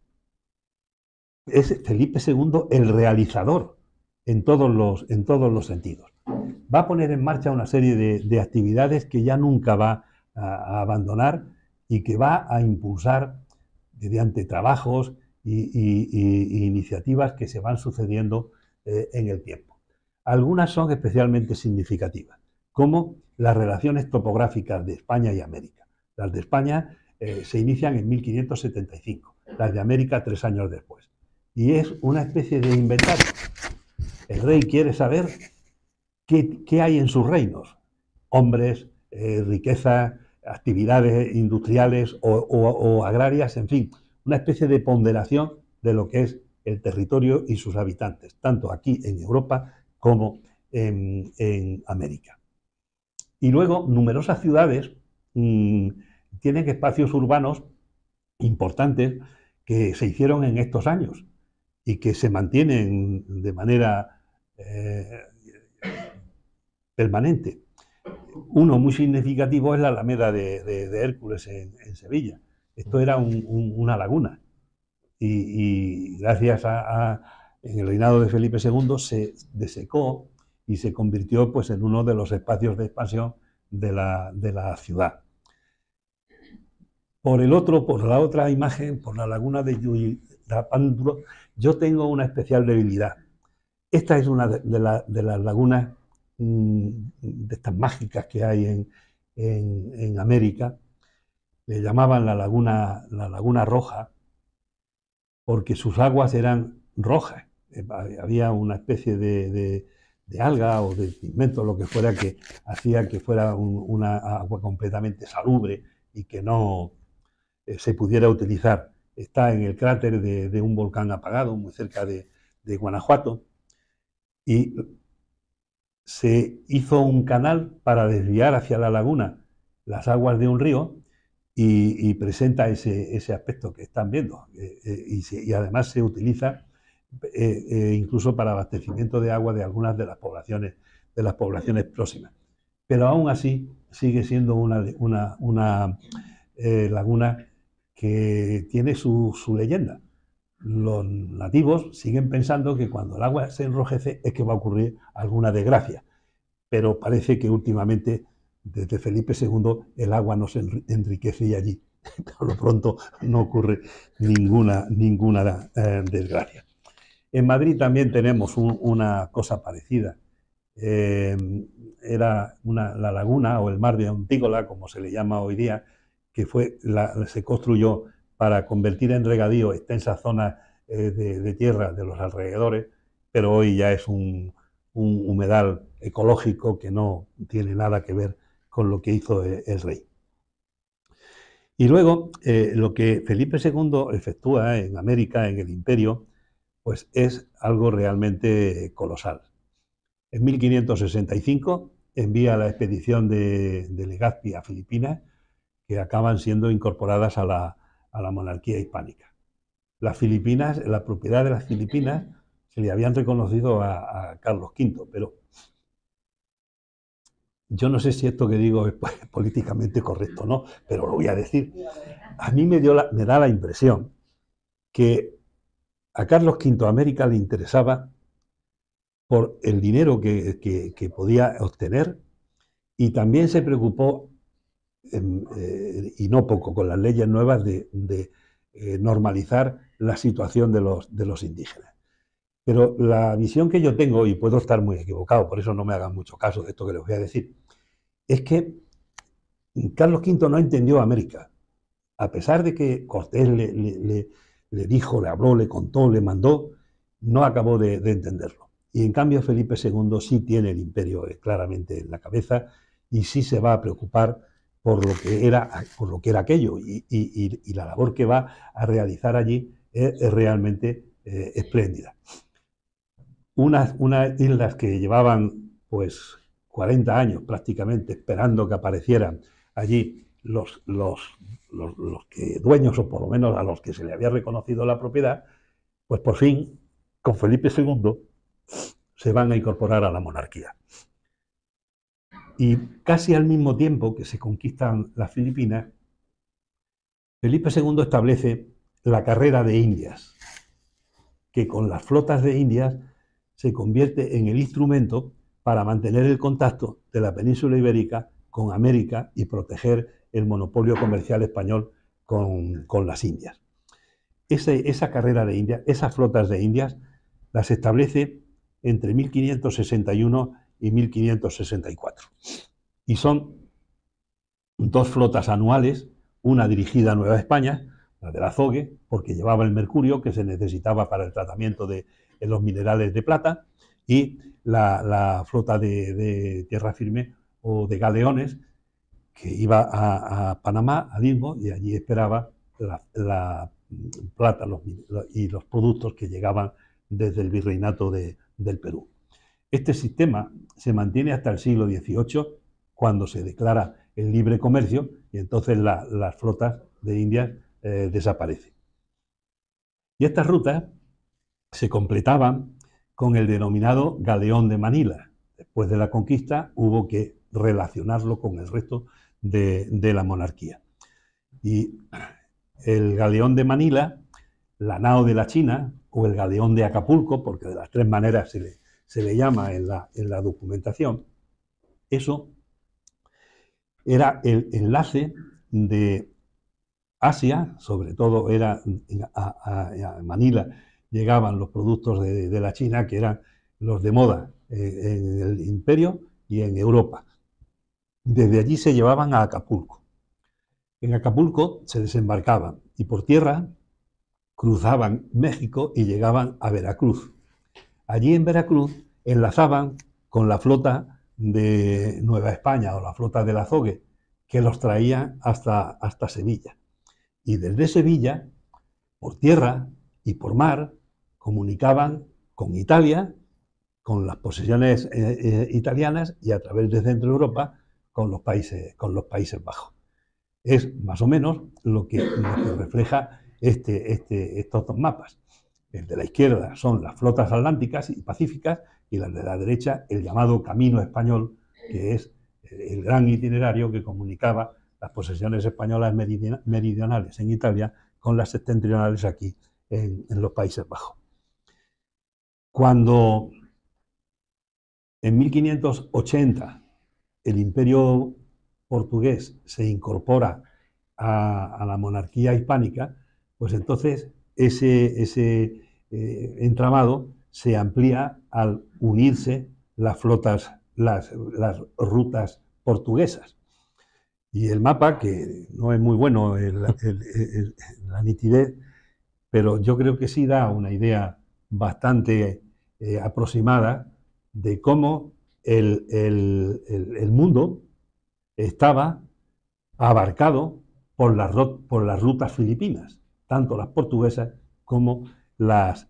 Es Felipe II el realizador en todos los, en todos los sentidos va a poner en marcha una serie de, actividades que ya nunca va a, abandonar y que va a impulsar mediante trabajos e iniciativas que se van sucediendo eh, en el tiempo. Algunas son especialmente significativas, como las relaciones topográficas de España y América. Las de España eh, se inician en 1575, las de América tres años después. Y es una especie de inventario. El rey quiere saber ¿qué, hay en sus reinos? Hombres, riquezas, eh, riqueza, actividades industriales o, agrarias, en fin, una especie de ponderación de lo que es el territorio y sus habitantes, tanto aquí en Europa como en, América. Y luego, numerosas ciudades mm, tienen espacios urbanos importantes que se hicieron en estos años y que se mantienen de manera eh, permanente. Uno muy significativo es la Alameda de, Hércules en, Sevilla. Esto era una laguna. Y, gracias a, el reinado de Felipe II se desecó y se convirtió pues, en uno de los espacios de expansión de la, ciudad. Por el otro, por la otra imagen, por la laguna de Yuirapándula, yo tengo una especial debilidad. Esta es una de, de las lagunas Mm, de estas mágicas que hay en, América, le llamaban la laguna, la laguna roja, porque sus aguas eran rojas. Eh, había una especie de, alga o de pigmento, lo que fuera, que hacía que fuera una agua completamente salubre y que no eh, se pudiera utilizar. Está en el cráter de, de un volcán apagado, muy cerca de Guanajuato, y se hizo un canal para desviar hacia la laguna las aguas de un río y, presenta ese, aspecto que están viendo. Eh, eh, y, además se utiliza eh, incluso para abastecimiento de agua de algunas de las poblaciones, de las poblaciones próximas. Pero aún así sigue siendo una, una, laguna que tiene su leyenda los nativos siguen pensando que cuando el agua se enrojece es que va a ocurrir alguna desgracia. Pero parece que últimamente, desde Felipe II, el agua no se enriquece y allí, por lo pronto, no ocurre ninguna, ninguna eh, desgracia. En Madrid también tenemos una cosa parecida. Eh, era la laguna o el mar de Antígola, como se le llama hoy día, que fue se construyó para convertir en regadío extensas zonas eh, de, de, tierra de los alrededores, pero hoy ya es un, humedal ecológico que no tiene nada que ver con lo que hizo eh, el, rey. Y luego, eh, lo que Felipe II efectúa en América, en el imperio, pues es algo realmente colosal. En 1565 envía la expedición de, de Legazpi a Filipinas, que acaban siendo incorporadas a la, a la monarquía hispánica. Las Filipinas, la propiedad de las Filipinas se le habían reconocido a, Carlos V, pero yo no sé si esto que digo es políticamente correcto o no, pero lo voy a decir. A mí me, dio me da la impresión que a Carlos V América le interesaba por el dinero que podía obtener y también se preocupó Em, eh, y no poco, con las leyes nuevas de, eh, normalizar la situación de los, de los indígenas. Pero la visión que yo tengo, y puedo estar muy equivocado, por eso no me hagan mucho caso de esto que les voy a decir, es que Carlos V no entendió América. A pesar de que Cortés le, le, dijo, le habló, le contó, le mandó, no acabó de, de, entenderlo. Y en cambio Felipe II sí tiene el imperio eh, claramente en la cabeza y sí se va a preocupar por lo que era, por lo que era aquello. Y, la labor que va a realizar allí es, realmente eh, espléndida. Unas, unas islas que llevaban pues 40 años prácticamente esperando que aparecieran allí los, los, que dueños, o por lo menos a los que se le había reconocido la propiedad, pues por fin, con Felipe II, se van a incorporar a la monarquía. Y casi al mismo tiempo que se conquistan las Filipinas, Felipe II establece la carrera de Indias, que con las flotas de Indias se convierte en el instrumento para mantener el contacto de la península ibérica con América y proteger el monopolio comercial español con, las Indias. esa carrera de Indias, esas flotas de Indias, las establece entre 1561 y 1564. Y son dos flotas anuales, una dirigida a Nueva España, la del azogue, porque llevaba el mercurio que se necesitaba para el tratamiento de, los minerales de plata, y la, flota de, tierra firme o de galeones, que iba a, Panamá, a Istmo, y allí esperaba la, la plata los, y los productos que llegaban desde el virreinato de, del Perú. Este sistema se mantiene hasta el siglo XVIII, cuando se declara el libre comercio, y entonces las flotas de India eh, desaparecen. Y estas rutas se completaban con el denominado galeón de Manila. Después de la conquista hubo que relacionarlo con el resto de la monarquía. Y el galeón de Manila, la nao de la China o el galeón de Acapulco, porque de las tres maneras se le, se le llama en la, en la documentación, eso era el enlace de Asia, sobre todo era a, Manila llegaban los productos de, la China que eran los de moda eh, en el imperio y en Europa. Desde allí se llevaban a Acapulco. En Acapulco se desembarcaban y por tierra cruzaban México y llegaban a Veracruz allí en Veracruz enlazaban con la flota de Nueva España o la flota del azogue, que los traía hasta, hasta Sevilla. Y desde Sevilla, por tierra y por mar, comunicaban con Italia, con las posesiones eh, eh, italianas y a través de Centro Europa con los países, con los países Bajos. Es más o menos lo que, refleja este, este, estos dos mapas el de la izquierda son las flotas atlánticas y pacíficas y las de la derecha el llamado Camino Español, que es eh, el gran itinerario que comunicaba las posesiones españolas meridionales en Italia con las septentrionales aquí en, los Países Bajos. Cuando en 1580 el imperio portugués se incorpora a, a la monarquía hispánica, pues entonces ese, ese, eh, entramado se amplía al unirse las flotas, las, rutas portuguesas. Y el mapa, que no es muy bueno la nitidez, pero yo creo que sí da una idea bastante eh, aproximada de cómo el, mundo estaba abarcado por las, por las rutas filipinas, tanto las portuguesas como las,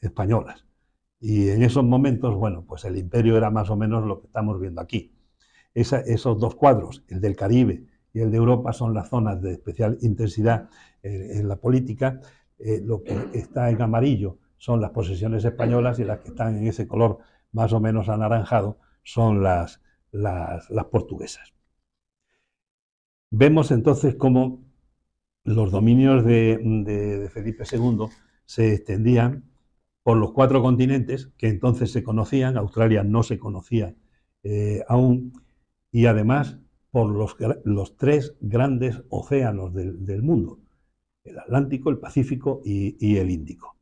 españolas. Y en esos momentos, bueno, pues el imperio era más o menos lo que estamos viendo aquí. esos dos cuadros, el del Caribe y el de Europa, son las zonas de especial intensidad en, la política. Eh, lo que está en amarillo son las posesiones españolas y las que están en ese color más o menos anaranjado son las, las portuguesas. Vemos entonces cómo los dominios de, Felipe II se extendían por los cuatro continentes que entonces se conocían, Australia no se conocía eh, aún, y además por los, tres grandes océanos del, mundo, el Atlántico, el Pacífico y, el Índico.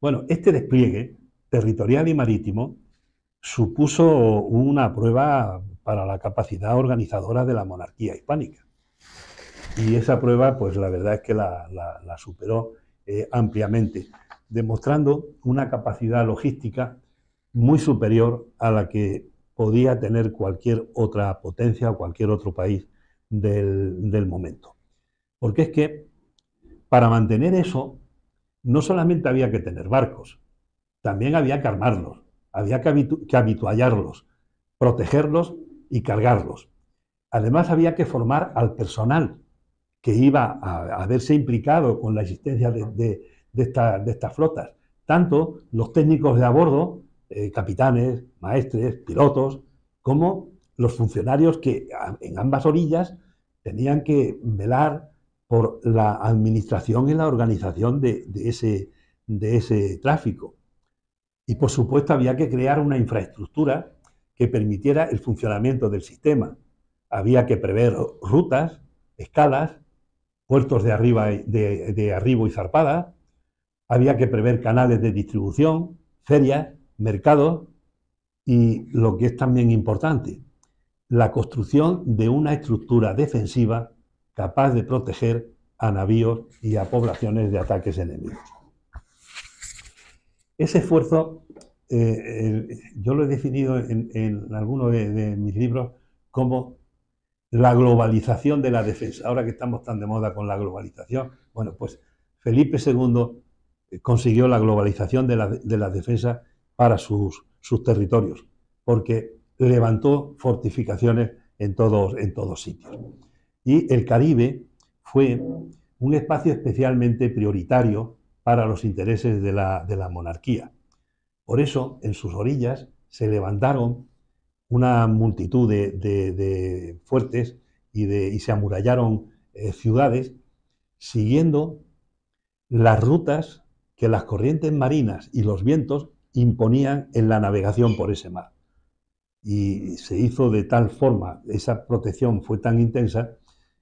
Bueno, este despliegue territorial y marítimo supuso una prueba para la capacidad organizadora de la monarquía hispánica y esa prueba, pues la verdad es que la, superó eh, ampliamente, demostrando una capacidad logística muy superior a la que podía tener cualquier otra potencia o cualquier otro país del, momento. Porque es que para mantener eso, no solamente había que tener barcos, también había que armarlos, había que, que habituallarlos, protegerlos y cargarlos. Además, había que formar al personal que iba a, haberse implicado con la existencia de, estas flotas, tanto los técnicos de a bordo, eh, capitanes, maestres, pilotos, como los funcionarios que en ambas orillas tenían que velar por la administración y la organización de ese tráfico. Y por supuesto había que crear una infraestructura que permitiera el funcionamiento del sistema. Había que prever rutas, escalas, puertos de, arriba, de, de arribo y zarpada, había que prever canales de distribución, ferias, mercados y lo que es también importante, la construcción de una estructura defensiva capaz de proteger a navíos y a poblaciones de ataques enemigos. Ese esfuerzo, eh, eh, yo lo he definido en, algunos alguno de, mis libros como la globalización de la defensa. Ahora que estamos tan de moda con la globalización, bueno, pues Felipe II eh, consiguió la globalización de la, defensa para sus, territorios, porque levantó fortificaciones en todos, en todos sitios. Y el Caribe fue un espacio especialmente prioritario para los intereses de la, de la monarquía. Por eso, en sus orillas se levantaron una multitud de, fuertes y, de, se amurallaron eh, ciudades siguiendo las rutas que las corrientes marinas y los vientos imponían en la navegación por ese mar. Y se hizo de tal forma, esa protección fue tan intensa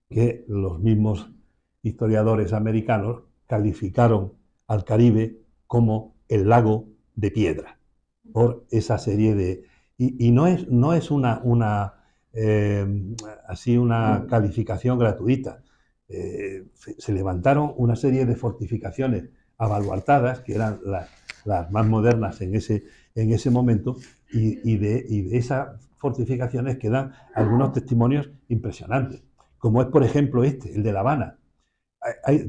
que los mismos historiadores americanos calificaron al Caribe como el lago de piedra, por esa serie de, y, no es, no es una, una eh, así una mm. calificación gratuita. Eh, se levantaron una serie de fortificaciones abaluartadas, que eran las, más modernas en ese, en ese momento, y, y, de, y, esas fortificaciones quedan algunos testimonios impresionantes, como es, por ejemplo, este, el de La Habana.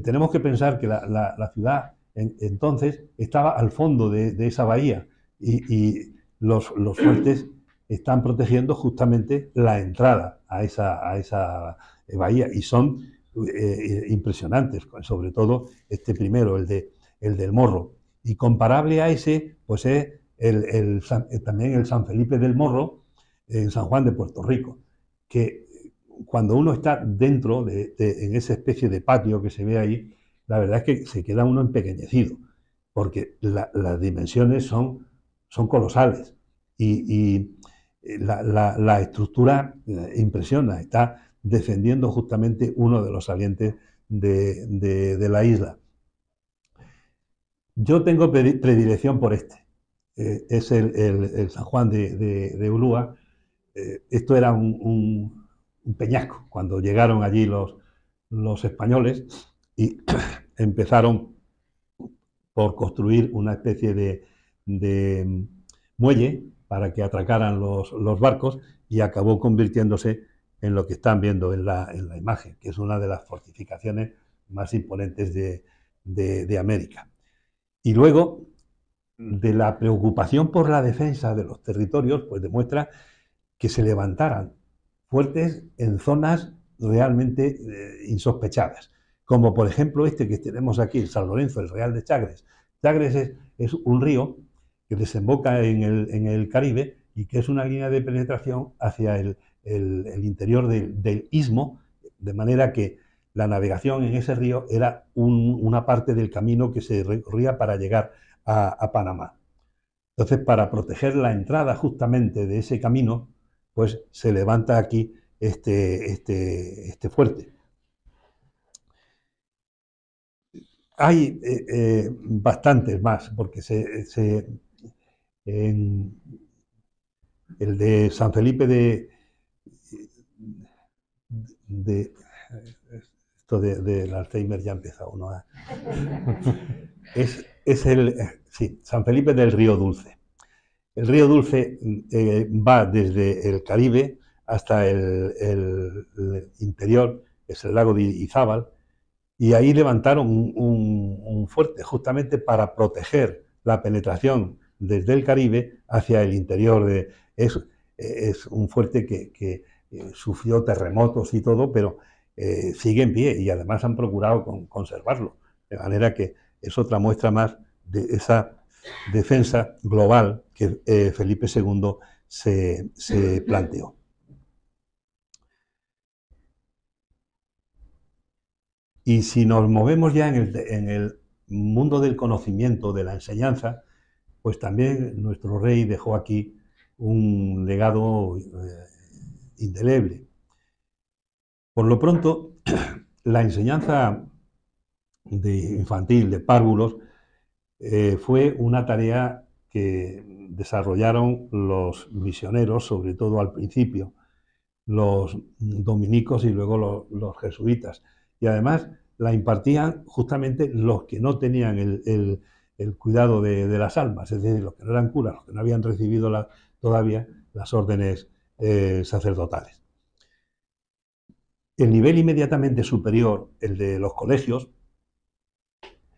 tenemos que pensar que la, ciudad entonces estaba al fondo de, de esa bahía y, los, los fuertes están protegiendo justamente la entrada a esa, a esa eh, bahía y son eh, eh, impresionantes, sobre todo este primero, el, de, el del Morro. Y comparable a ese, pues es el, también el San Felipe del Morro en San Juan de Puerto Rico, que cuando uno está dentro de, en esa especie de patio que se ve ahí, la verdad es que se queda uno empequeñecido, porque las dimensiones son son colosales. Y, eh, la, estructura eh, impresiona, está defendiendo justamente uno de los salientes de, la isla. Yo tengo predilección por este. Eh, es el, San Juan de, de Ulúa. esto era un, peñasco cuando llegaron allí los españoles y empezaron por construir una especie de, de mm, muelle para que atracaran los, barcos y acabó convirtiéndose en lo que están viendo en la, imagen, que es una de las fortificaciones más imponentes de, América. Y luego, de la preocupación por la defensa de los territorios, pues demuestra que se levantaran fuertes en zonas realmente eh, insospechadas, como por ejemplo este que tenemos aquí, el San Lorenzo, el Real de Chagres. Chagres es un río que desemboca en el, Caribe y que es una línea de penetración hacia el, interior del istmo, de manera que la navegación en ese río era una parte del camino que se recorría para llegar a, Panamá. Entonces, para proteger la entrada justamente de ese camino, pues se levanta aquí este, este, este fuerte. Hay eh, eh, bastantes más, porque se, el de San Felipe de, de esto del de, Alzheimer ya empieza uno es, el, sí, San Felipe del Río Dulce. El Río Dulce eh, va desde el Caribe hasta el, interior, es el lago de Izábal, y ahí levantaron un fuerte justamente para proteger la penetración desde el Caribe hacia el interior de... Es, un fuerte que, eh, sufrió terremotos y todo, pero eh, sigue en pie y además han procurado conservarlo. De manera que es otra muestra más de esa defensa global que eh, Felipe II se, planteó. Y si nos movemos ya en el, mundo del conocimiento, de la enseñanza, pues también nuestro rey dejó aquí un legado eh, indeleble. Por lo pronto, la enseñanza de infantil de párvulos eh, fue una tarea que desarrollaron los misioneros, sobre todo al principio, los dominicos y luego los, jesuitas. Y además la impartían justamente los que no tenían el el cuidado de, las almas, es decir, los que no eran curas, los que no habían recibido todavía las órdenes eh, sacerdotales. El nivel inmediatamente superior, el de los colegios,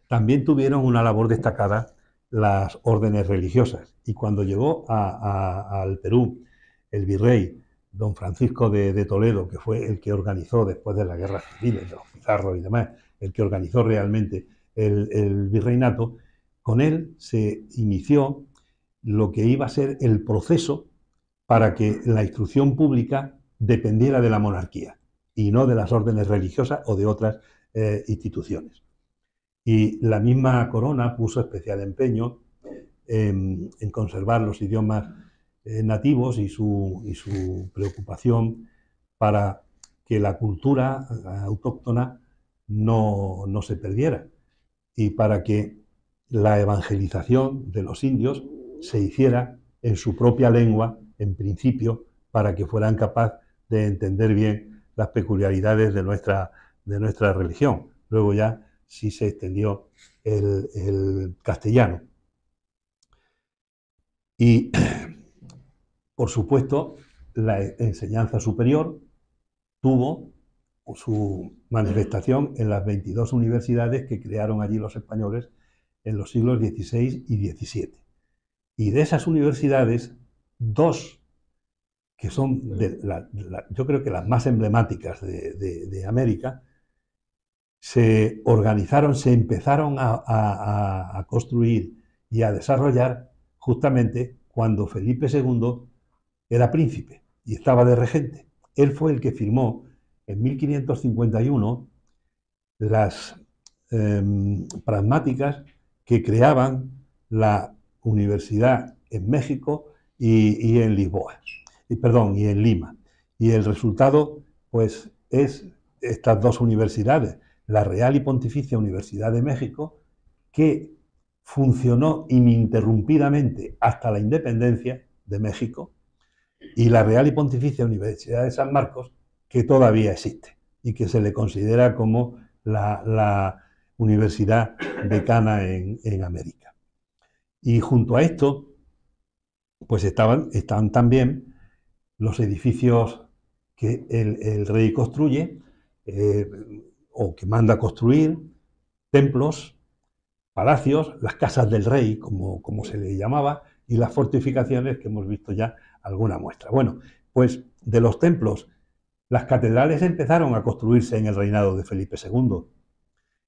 también tuvieron una labor destacada las órdenes religiosas. Y cuando llegó al Perú el virrey don Francisco de, Toledo, que fue el que organizó después de la guerra civil, los pizarros y demás, el que organizó realmente el virreinato, con él se inició lo que iba a ser el proceso para que la instrucción pública dependiera de la monarquía y no de las órdenes religiosas o de otras eh, instituciones. Y la misma corona puso especial empeño en, conservar los idiomas eh, nativos y su, preocupación para que la cultura eh, autóctona no, no, se perdiera y para que la evangelización de los indios se hiciera en su propia lengua, en principio, para que fueran capaces de entender bien las peculiaridades de nuestra, de nuestra religión. Luego ya sí se extendió el, el castellano. Y, por supuesto, la enseñanza superior tuvo su manifestación en las 22 universidades que crearon allí los españoles en los siglos XVI y XVII. Y de esas universidades, dos que son, yo creo que las más emblemáticas de, América, se organizaron, se empezaron a, construir y a desarrollar justamente cuando Felipe II era príncipe y estaba de regente. Él fue el que firmó en 1551 las em, pragmáticas que creaban la universidad en México y, en Lisboa, y, perdón, y en Lima. Y el resultado, pues, es estas dos universidades, la Real y Pontificia Universidad de México, que funcionó ininterrumpidamente hasta la independencia de México, y la Real y Pontificia Universidad de San Marcos, que todavía existe y que se le considera como la universidad decana en, en América. Y junto a esto, pues estaban, también los edificios que el, rey construye eh, o que manda construir, templos, palacios, las casas del rey, como, como se le llamaba, y las fortificaciones que hemos visto ya alguna muestra. Bueno, pues de los templos, las catedrales empezaron a construirse en el reinado de Felipe II,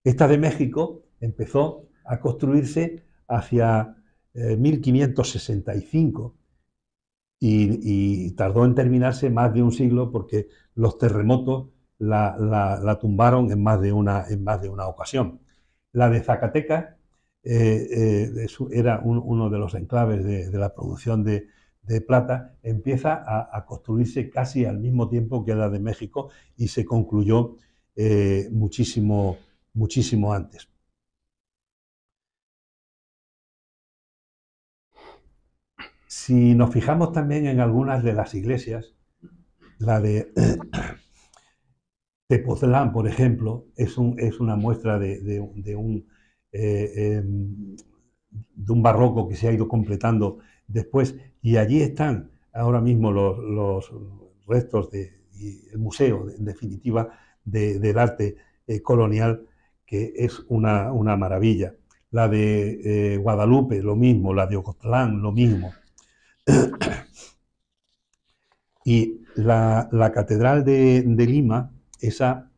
esta de México empezó a construirse hacia 1565 eh, y, tardó en terminarse más de un siglo porque los terremotos la, tumbaron en más, de una, en más de una ocasión. La de Zacatecas eh, eh, era uno de los enclaves de, la producción de, plata, empieza a, construirse casi al mismo tiempo que la de México y se concluyó muchísimo, muchísimo antes. Si nos fijamos también en algunas de las iglesias, la de Tepoztlán, por ejemplo, es, una muestra eh, em, de, un, barroco que se ha ido completando después, y allí están ahora mismo los, restos del museo, en definitiva, del arte eh, colonial que es una, maravilla. La de eh, Guadalupe, lo mismo, la de Ocotlán, lo mismo. y la, Catedral de, Lima, esa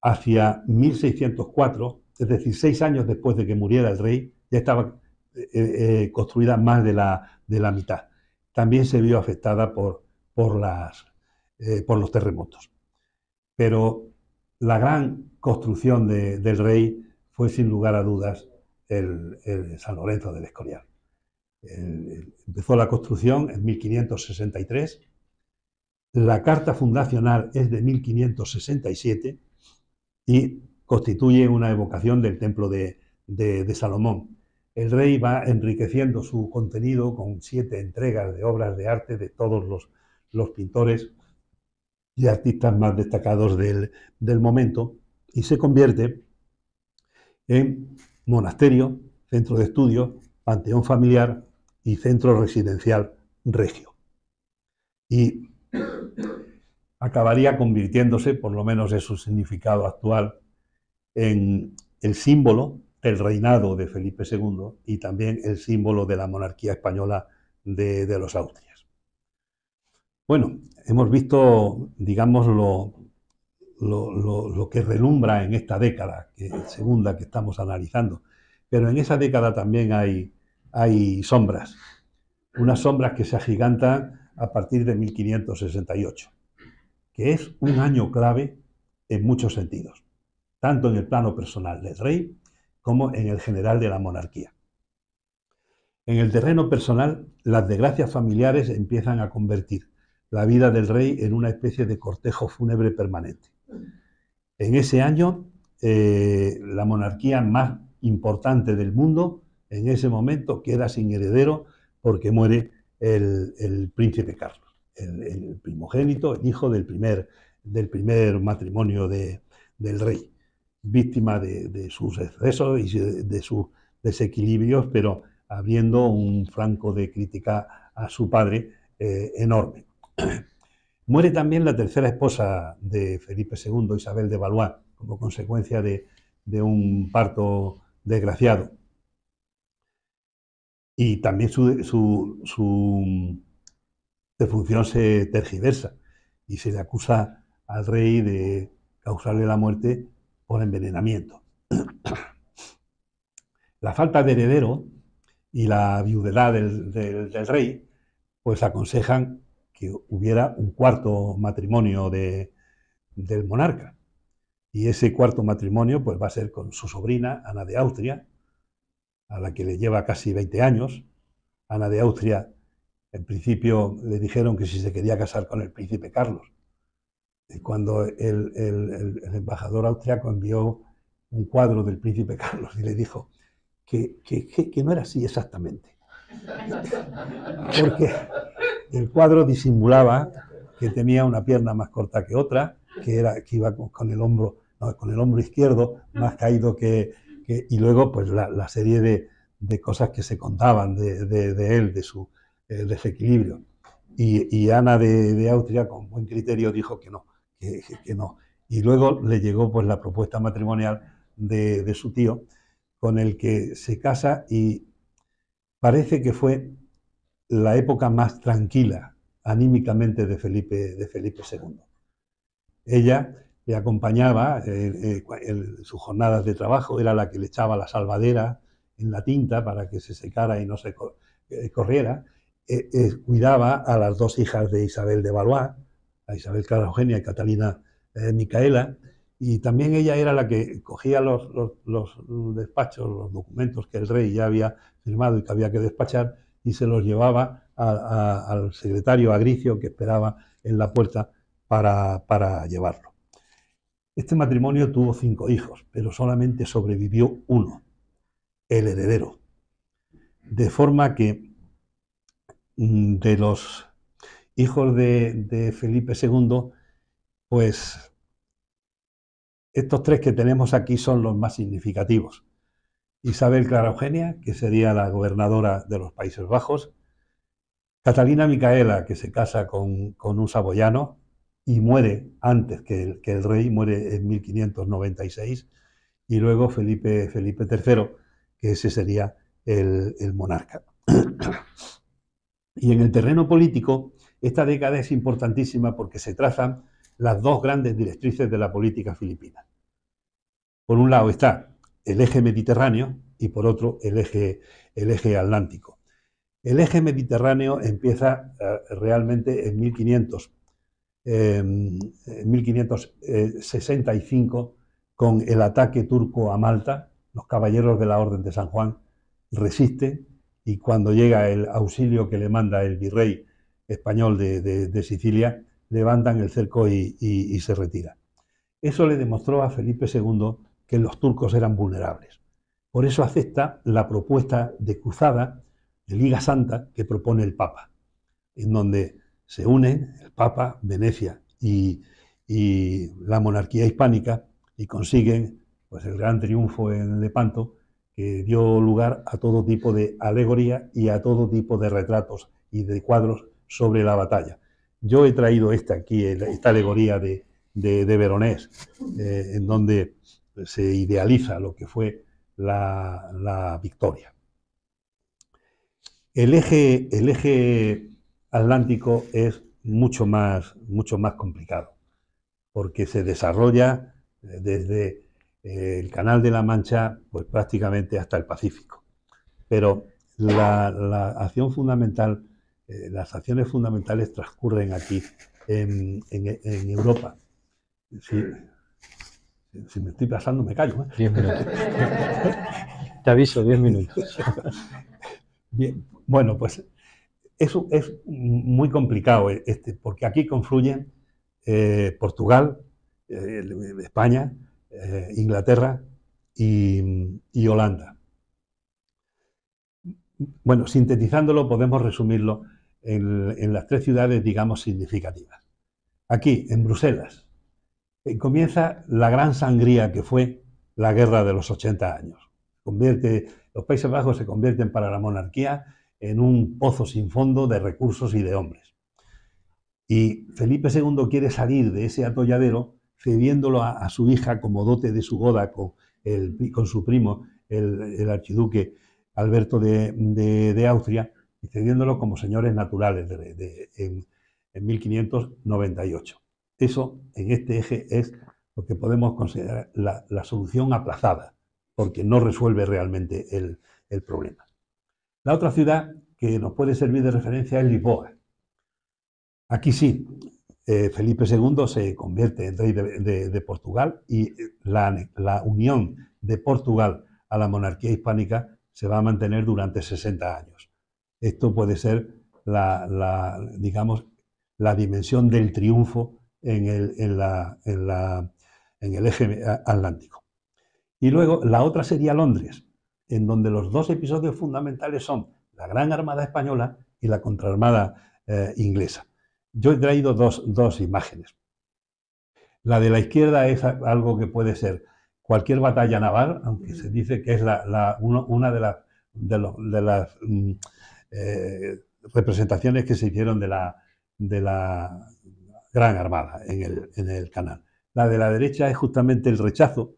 hacia 1604, es decir, seis años después de que muriera el rey, ya estaba eh, eh, construida más de la, de la mitad. También se vio afectada por, por, las, por los terremotos. Pero la gran construcción del rey fue sin lugar a dudas el, San Lorenzo del Escorial. empezó la construcción en 1563, la carta fundacional es de 1567 y constituye una evocación del templo de, Salomón. El rey va enriqueciendo su contenido con siete entregas de obras de arte de todos los, los pintores y artistas más destacados del, momento, y se convierte en monasterio, centro de estudio, panteón familiar y centro residencial regio. Y acabaría convirtiéndose, por lo menos es su significado actual, en el símbolo del reinado de Felipe II y también el símbolo de la monarquía española de, los Austrias. Bueno, hemos visto, digamos, lo, que relumbra en esta década, que segunda que estamos analizando, pero en esa década también hay, hay sombras, unas sombras que se agigantan a partir de 1568, que es un año clave en muchos sentidos, tanto en el plano personal del rey como en el general de la monarquía. En el terreno personal, las desgracias familiares empiezan a convertir la vida del rey en una especie de cortejo fúnebre permanente. En ese año, eh, la monarquía más importante del mundo, en ese momento queda sin heredero porque muere el, príncipe Carlos, el, primogénito, el hijo del primer, matrimonio del rey, víctima de, sus excesos y de, sus desequilibrios, pero abriendo un franco de crítica a su padre eh, enorme. Muere también la tercera esposa de Felipe II, Isabel de Valois, como consecuencia de, un parto desgraciado. Y también su, defunción se tergiversa y se le acusa al rey de causarle la muerte por envenenamiento. La falta de heredero y la viudedad del, del rey pues aconsejan que hubiera un cuarto matrimonio del monarca. Y ese cuarto matrimonio pues, va a ser con su sobrina, Ana de Austria, a la que le lleva casi 20 años. Ana de Austria, en principio, le dijeron que si se quería casar con el príncipe Carlos. Y cuando el, embajador austriaco envió un cuadro del príncipe Carlos y le dijo que, que no era así exactamente. Porque el cuadro disimulaba que tenía una pierna más corta que otra, que, era, que iba con, el hombro, con el hombro izquierdo más caído que... y luego, pues la, serie de, cosas que se contaban de, él, de su eh, desequilibrio. Y, Ana de, Austria, con buen criterio, dijo que no, que, no. Y luego le llegó pues la propuesta matrimonial de su tío, con el que se casa y parece que fue la época más tranquila anímicamente de Felipe, de Felipe II. Ella le acompañaba en eh, eh, sus jornadas de trabajo, era la que le echaba la salvadera en la tinta para que se secara y no se eh, corriera, cuidaba a las dos hijas de Isabel de Valois, a Isabel Clara Eugenia y Catalina Micaela, y también ella era la que cogía los despachos, los documentos que el rey ya había firmado y que había que despachar, y se los llevaba al secretario Agricio que esperaba en la puerta para, llevarlo. Este matrimonio tuvo cinco hijos, pero solamente sobrevivió uno, el heredero. De forma que mm, de los hijos de, de, Felipe II, pues estos tres que tenemos aquí son los más significativos. Isabel Clara Eugenia, que sería la gobernadora de los Países Bajos, Catalina Micaela, que se casa con, un saboyano y muere antes que el, rey, muere en 1596, y luego Felipe, Felipe III, que ese sería el, el monarca. y en el terreno político, esta década es importantísima porque se trazan las dos grandes directrices de la política filipina. Por un lado está el eje mediterráneo y por otro el eje, el eje atlántico. El eje mediterráneo empieza eh, realmente en 1500, em, ...en 1565 con el ataque turco a Malta. Los caballeros de la Orden de San Juan resisten y cuando llega el auxilio que le manda el virrey español de, Sicilia, levantan el cerco y, se retira. Eso le demostró a Felipe II los turcos eran vulnerables. Por eso acepta la propuesta de cruzada, de Liga Santa, que propone el Papa, en donde se unen el Papa, Venecia y, la monarquía hispánica y consiguen pues, el gran triunfo en Lepanto, que dio lugar a todo tipo de alegoría y a todo tipo de retratos y de cuadros sobre la batalla. Yo he traído esta aquí, esta alegoría de, Veronés, eh, en donde se idealiza lo que fue la, victoria. El eje, el eje atlántico es mucho más, mucho más complicado, porque se desarrolla desde eh, el Canal de la Mancha, pues prácticamente hasta el Pacífico. Pero la, acción fundamental, eh, las acciones fundamentales transcurren aquí, en, en, en Europa. Sí, si me estoy pasando, me callo. ¿eh? Diez minutos. Te aviso, diez minutos. Bien. Bueno, pues eso es muy complicado, eh, este, porque aquí confluyen eh, Portugal, España, Inglaterra y, Holanda. Bueno, sintetizándolo, podemos resumirlo en las tres ciudades, digamos, significativas. Aquí, en Bruselas, comienza la gran sangría que fue la guerra de los 80 años. los Países Bajos se convierten para la monarquía en un pozo sin fondo de recursos y de hombres. Y Felipe II quiere salir de ese atolladero cediéndolo a, su hija como dote de su boda con, su primo, el, archiduque Alberto de, Austria, y cediéndolo como señores naturales en 1598. Eso en este eje es lo que podemos considerar la, solución aplazada, porque no resuelve realmente el, problema. La otra ciudad que nos puede servir de referencia es Lisboa. Aquí sí, eh, Felipe II se convierte en rey de, Portugal y eh, la, unión de Portugal a la monarquía hispánica se va a mantener durante 60 años. Esto puede ser la, digamos, la dimensión del triunfo en el, la, en el eje atlántico. Y luego la otra sería Londres, en donde los dos episodios fundamentales son la Gran Armada Española y la Contraarmada eh, Inglesa. Yo he traído dos, dos imágenes. La de la izquierda es algo que puede ser cualquier batalla naval, aunque se dice que es la, una de, de, las mm, eh, representaciones que se hicieron de la, de la gran armada en el, canal. La de la derecha es justamente el rechazo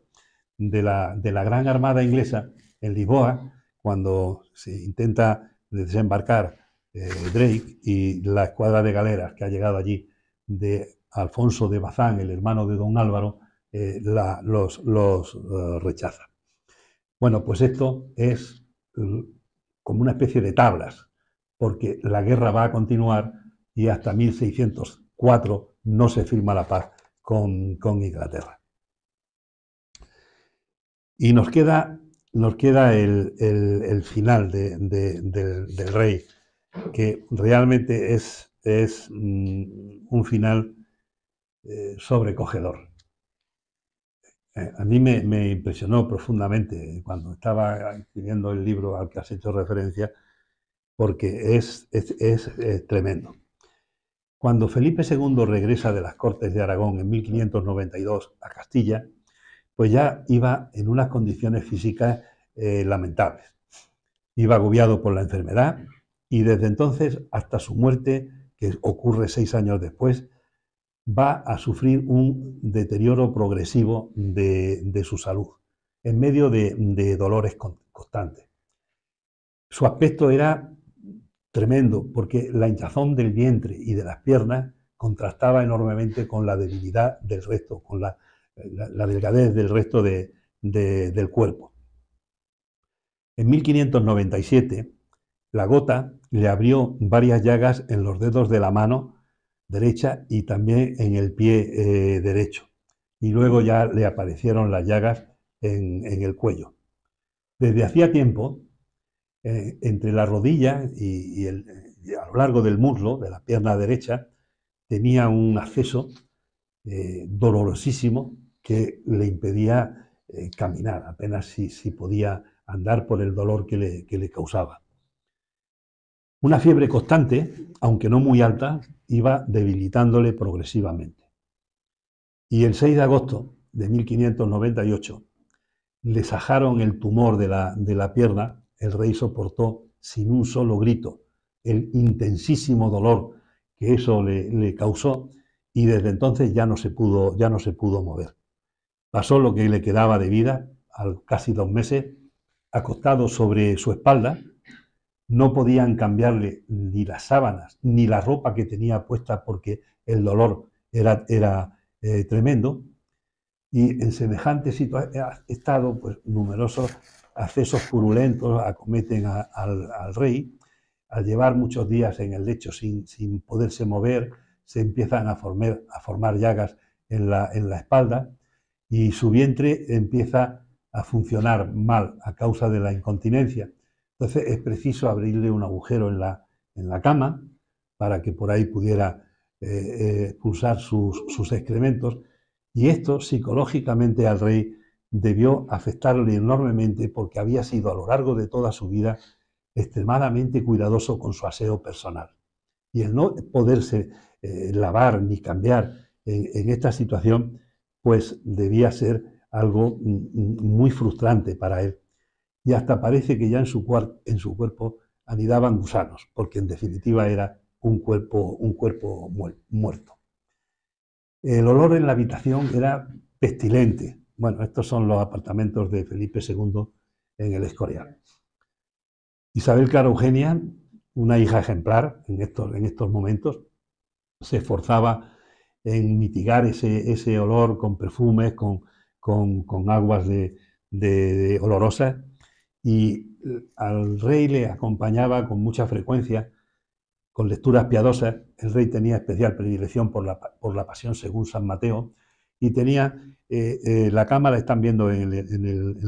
de la, gran armada inglesa en Lisboa, cuando se intenta desembarcar eh, Drake y la escuadra de galeras que ha llegado allí de Alfonso de Bazán, el hermano de don Álvaro, eh, los, eh, rechaza. Bueno, pues esto es como una especie de tablas, porque la guerra va a continuar y hasta 1600 Cuatro, no se firma la paz con, Inglaterra. Y nos queda, nos queda el, final del, rey, que realmente es, es mm, un final eh, sobrecogedor. Eh, a mí me, impresionó profundamente cuando estaba escribiendo el libro al que has hecho referencia, porque es, es tremendo. Cuando Felipe II regresa de las Cortes de Aragón en 1592 a Castilla, pues ya iba en unas condiciones físicas eh, lamentables. Iba agobiado por la enfermedad y desde entonces hasta su muerte, que ocurre seis años después, va a sufrir un deterioro progresivo de, su salud, en medio de dolores constantes. Su aspecto era tremendo, porque la hinchazón del vientre y de las piernas contrastaba enormemente con la debilidad del resto, con la, delgadez del resto del cuerpo. En 1597, la gota le abrió varias llagas en los dedos de la mano derecha y también en el pie eh, derecho. Y luego ya le aparecieron las llagas en el cuello. Desde hacía tiempo, eh, entre la rodilla y, a lo largo del muslo, de la pierna derecha, tenía un acceso eh, dolorosísimo que le impedía eh, caminar, apenas si, podía andar por el dolor que le, causaba. Una fiebre constante, aunque no muy alta, iba debilitándole progresivamente. Y el 6 de agosto de 1598 le sajaron el tumor de la pierna el rey soportó sin un solo grito el intensísimo dolor que eso le, causó y desde entonces ya no, se pudo, ya no se pudo mover. Pasó lo que le quedaba de vida, al casi dos meses, acostado sobre su espalda, no podían cambiarle ni las sábanas ni la ropa que tenía puesta porque el dolor era, era eh, tremendo. Y en semejante ha eh, estado pues, numerosos accesos purulentos acometen al, rey. Al llevar muchos días en el lecho sin, poderse mover, se empiezan a, a formar llagas en la, espalda y su vientre empieza a funcionar mal a causa de la incontinencia. Entonces es preciso abrirle un agujero en la, cama para que por ahí pudiera expulsar eh, eh, sus, sus excrementos. Y esto psicológicamente al rey debió afectarle enormemente porque había sido a lo largo de toda su vida extremadamente cuidadoso con su aseo personal. Y el no poderse eh, lavar ni cambiar eh, en, esta situación, pues debía ser algo mm, mm, muy frustrante para él. Y hasta parece que ya en su, en su cuerpo anidaban gusanos, porque en definitiva era un cuerpo, un cuerpo muerto. El olor en la habitación era pestilente, bueno, estos son los apartamentos de Felipe II en el Escorial. Isabel Clara Eugenia, una hija ejemplar en estos, momentos, se esforzaba en mitigar ese, olor con perfumes, con, aguas de, olorosas, y al rey le acompañaba con mucha frecuencia con lecturas piadosas. El rey tenía especial predilección por la pasión según San Mateo, y tenía eh, eh, la cámara la están viendo en,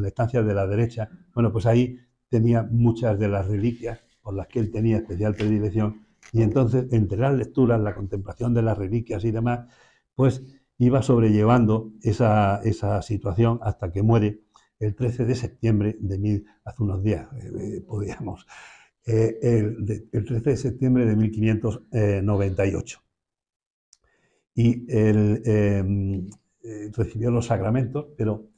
la estancia de la derecha, bueno, pues ahí tenía muchas de las reliquias por las que él tenía especial predilección y entonces entre las lecturas, la contemplación de las reliquias y demás, pues iba sobrellevando esa, esa situación hasta que muere el 13 de septiembre de mil, hace unos días, eh, el, el 13 de septiembre de 1598 y él em, eh, recibió los sacramentos, pero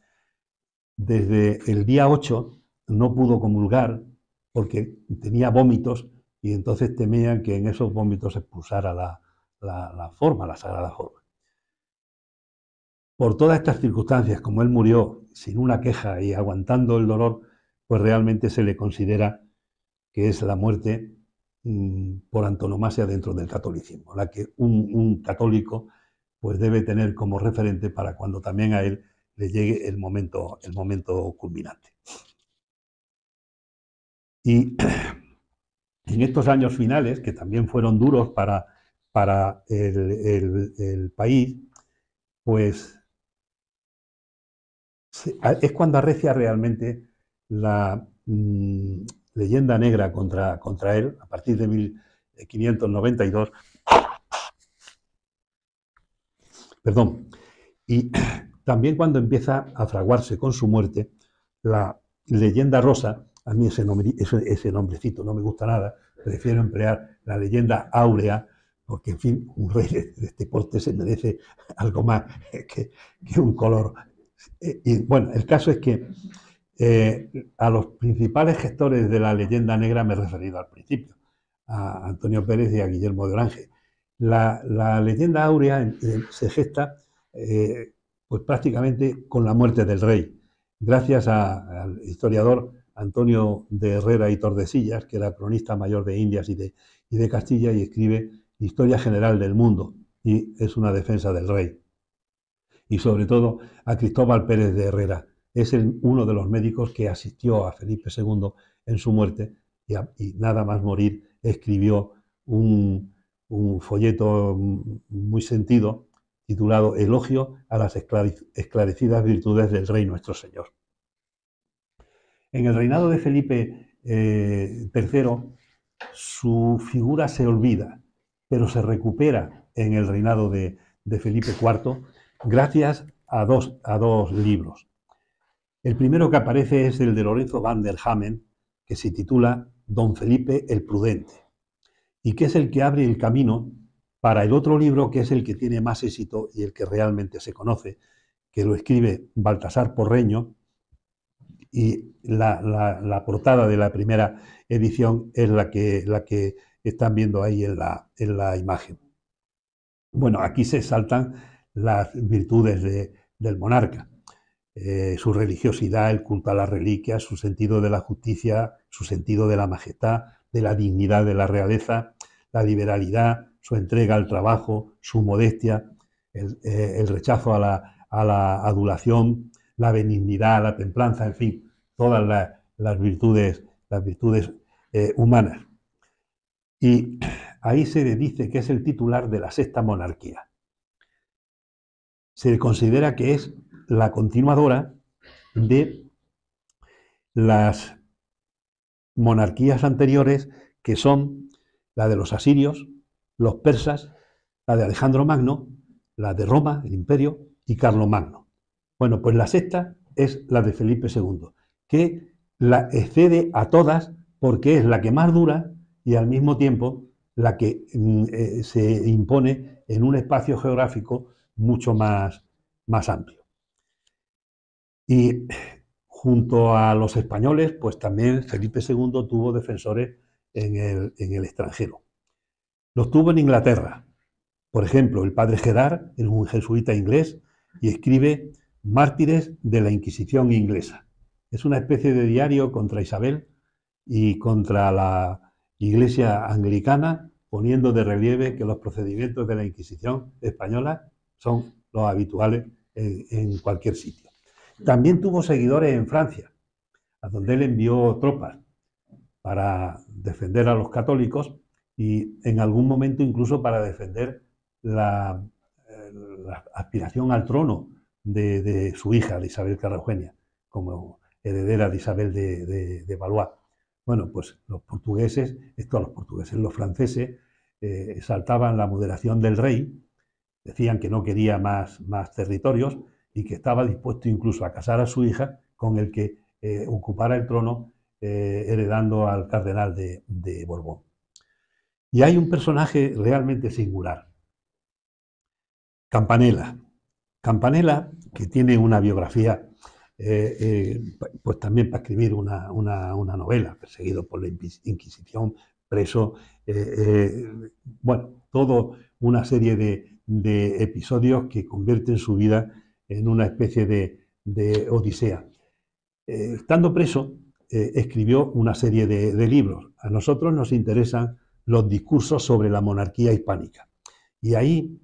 desde el día 8 no pudo comulgar porque tenía vómitos y entonces temían que en esos vómitos expulsara la, la forma, la sagrada forma. Por todas estas circunstancias, como él murió sin una queja y aguantando el dolor, pues realmente se le considera que es la muerte Mm, por antonomasia dentro del catolicismo, la que un, católico pues debe tener como referente para cuando también a él le llegue el momento, el momento culminante. Y en estos años finales, que también fueron duros para, para el, el país, pues es cuando arrecia realmente la, mm, leyenda negra contra, contra él a partir de 1592. Perdón. Y también cuando empieza a fraguarse con su muerte, la leyenda rosa, a mí ese, ese, nombrecito no me gusta nada, prefiero emplear la leyenda áurea, porque en fin, un rey de, este porte se merece algo más que un color. Eh, y bueno, el caso es que eh, a los principales gestores de la leyenda negra me he referido al principio, a Antonio Pérez y a Guillermo de Orange. La, leyenda áurea se gesta eh, pues prácticamente con la muerte del rey, gracias al historiador Antonio de Herrera y Tordesillas, que era cronista mayor de Indias y de Castilla y escribe Historia General del Mundo y es una defensa del rey. Y sobre todo a Cristóbal Pérez de Herrera, es uno de los médicos que asistió a Felipe II en su muerte y, nada más morir escribió un, folleto muy sentido titulado Elogio a las esclarecidas virtudes del Rey nuestro Señor. En el reinado de Felipe III, eh, su figura se olvida, pero se recupera en el reinado de, Felipe IV gracias a dos, a dos libros. El primero que aparece es el de Lorenzo van der Hamen, que se titula Don Felipe el Prudente, y que es el que abre el camino para el otro libro que es el que tiene más éxito y el que realmente se conoce, que lo escribe Baltasar Porreño, y la, portada de la primera edición es la que, están viendo ahí en la, imagen. Bueno, aquí se saltan las virtudes del monarca. Eh, su religiosidad, el culto a las reliquias, su sentido de la justicia, su sentido de la majestad, de la dignidad de la realeza, la liberalidad, su entrega al trabajo, su modestia, el, eh, rechazo a la, adulación, la benignidad, la templanza, en fin, todas las virtudes, las virtudes eh, humanas. Y ahí se le dice que es el titular de la sexta monarquía. Se le considera que es la continuadora de las monarquías anteriores que son la de los asirios, los persas, la de Alejandro Magno, la de Roma, el imperio, y Magno. Bueno, pues la sexta es la de Felipe II, que la excede a todas porque es la que más dura y al mismo tiempo la que mm, eh, se impone en un espacio geográfico mucho más, más amplio. Y junto a los españoles, pues también Felipe II tuvo defensores en el, extranjero. Los tuvo en Inglaterra. Por ejemplo, el padre Gerard es un jesuita inglés y escribe Mártires de la Inquisición inglesa. Es una especie de diario contra Isabel y contra la Iglesia anglicana, poniendo de relieve que los procedimientos de la Inquisición española son los habituales en cualquier sitio. También tuvo seguidores en Francia, a donde él envió tropas para defender a los católicos y en algún momento incluso para defender la, eh, aspiración al trono de, su hija, Isabel Carragenia, como heredera de Isabel de, Valois. Bueno, pues los portugueses, esto los portugueses, los franceses, eh, exaltaban la moderación del rey, decían que no quería más, más territorios, y que estaba dispuesto incluso a casar a su hija con el que eh, ocupara el trono eh, heredando al cardenal de, Borbón. Y hay un personaje realmente singular, Campanella. Campanella, que tiene una biografía, eh, pues también para escribir una, novela, perseguido por la Inquisición, preso, bueno, todo una serie de, de, episodios que convierten su vida en una especie de, odisea. Eh, estando preso, eh, escribió una serie de, libros. A nosotros nos interesan los discursos sobre la monarquía hispánica. Y ahí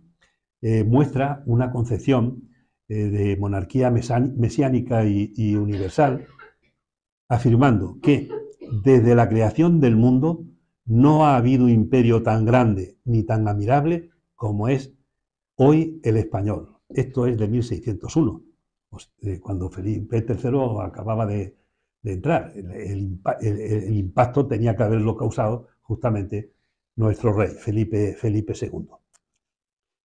eh, muestra una concepción de monarquía mesiánica y, y universal, afirmando que desde la creación del mundo no ha habido imperio tan grande ni tan admirable como es hoy el español. Esto es de 1601, cuando Felipe III acababa de, entrar. El, impacto tenía que haberlo causado justamente nuestro rey, Felipe, Felipe II.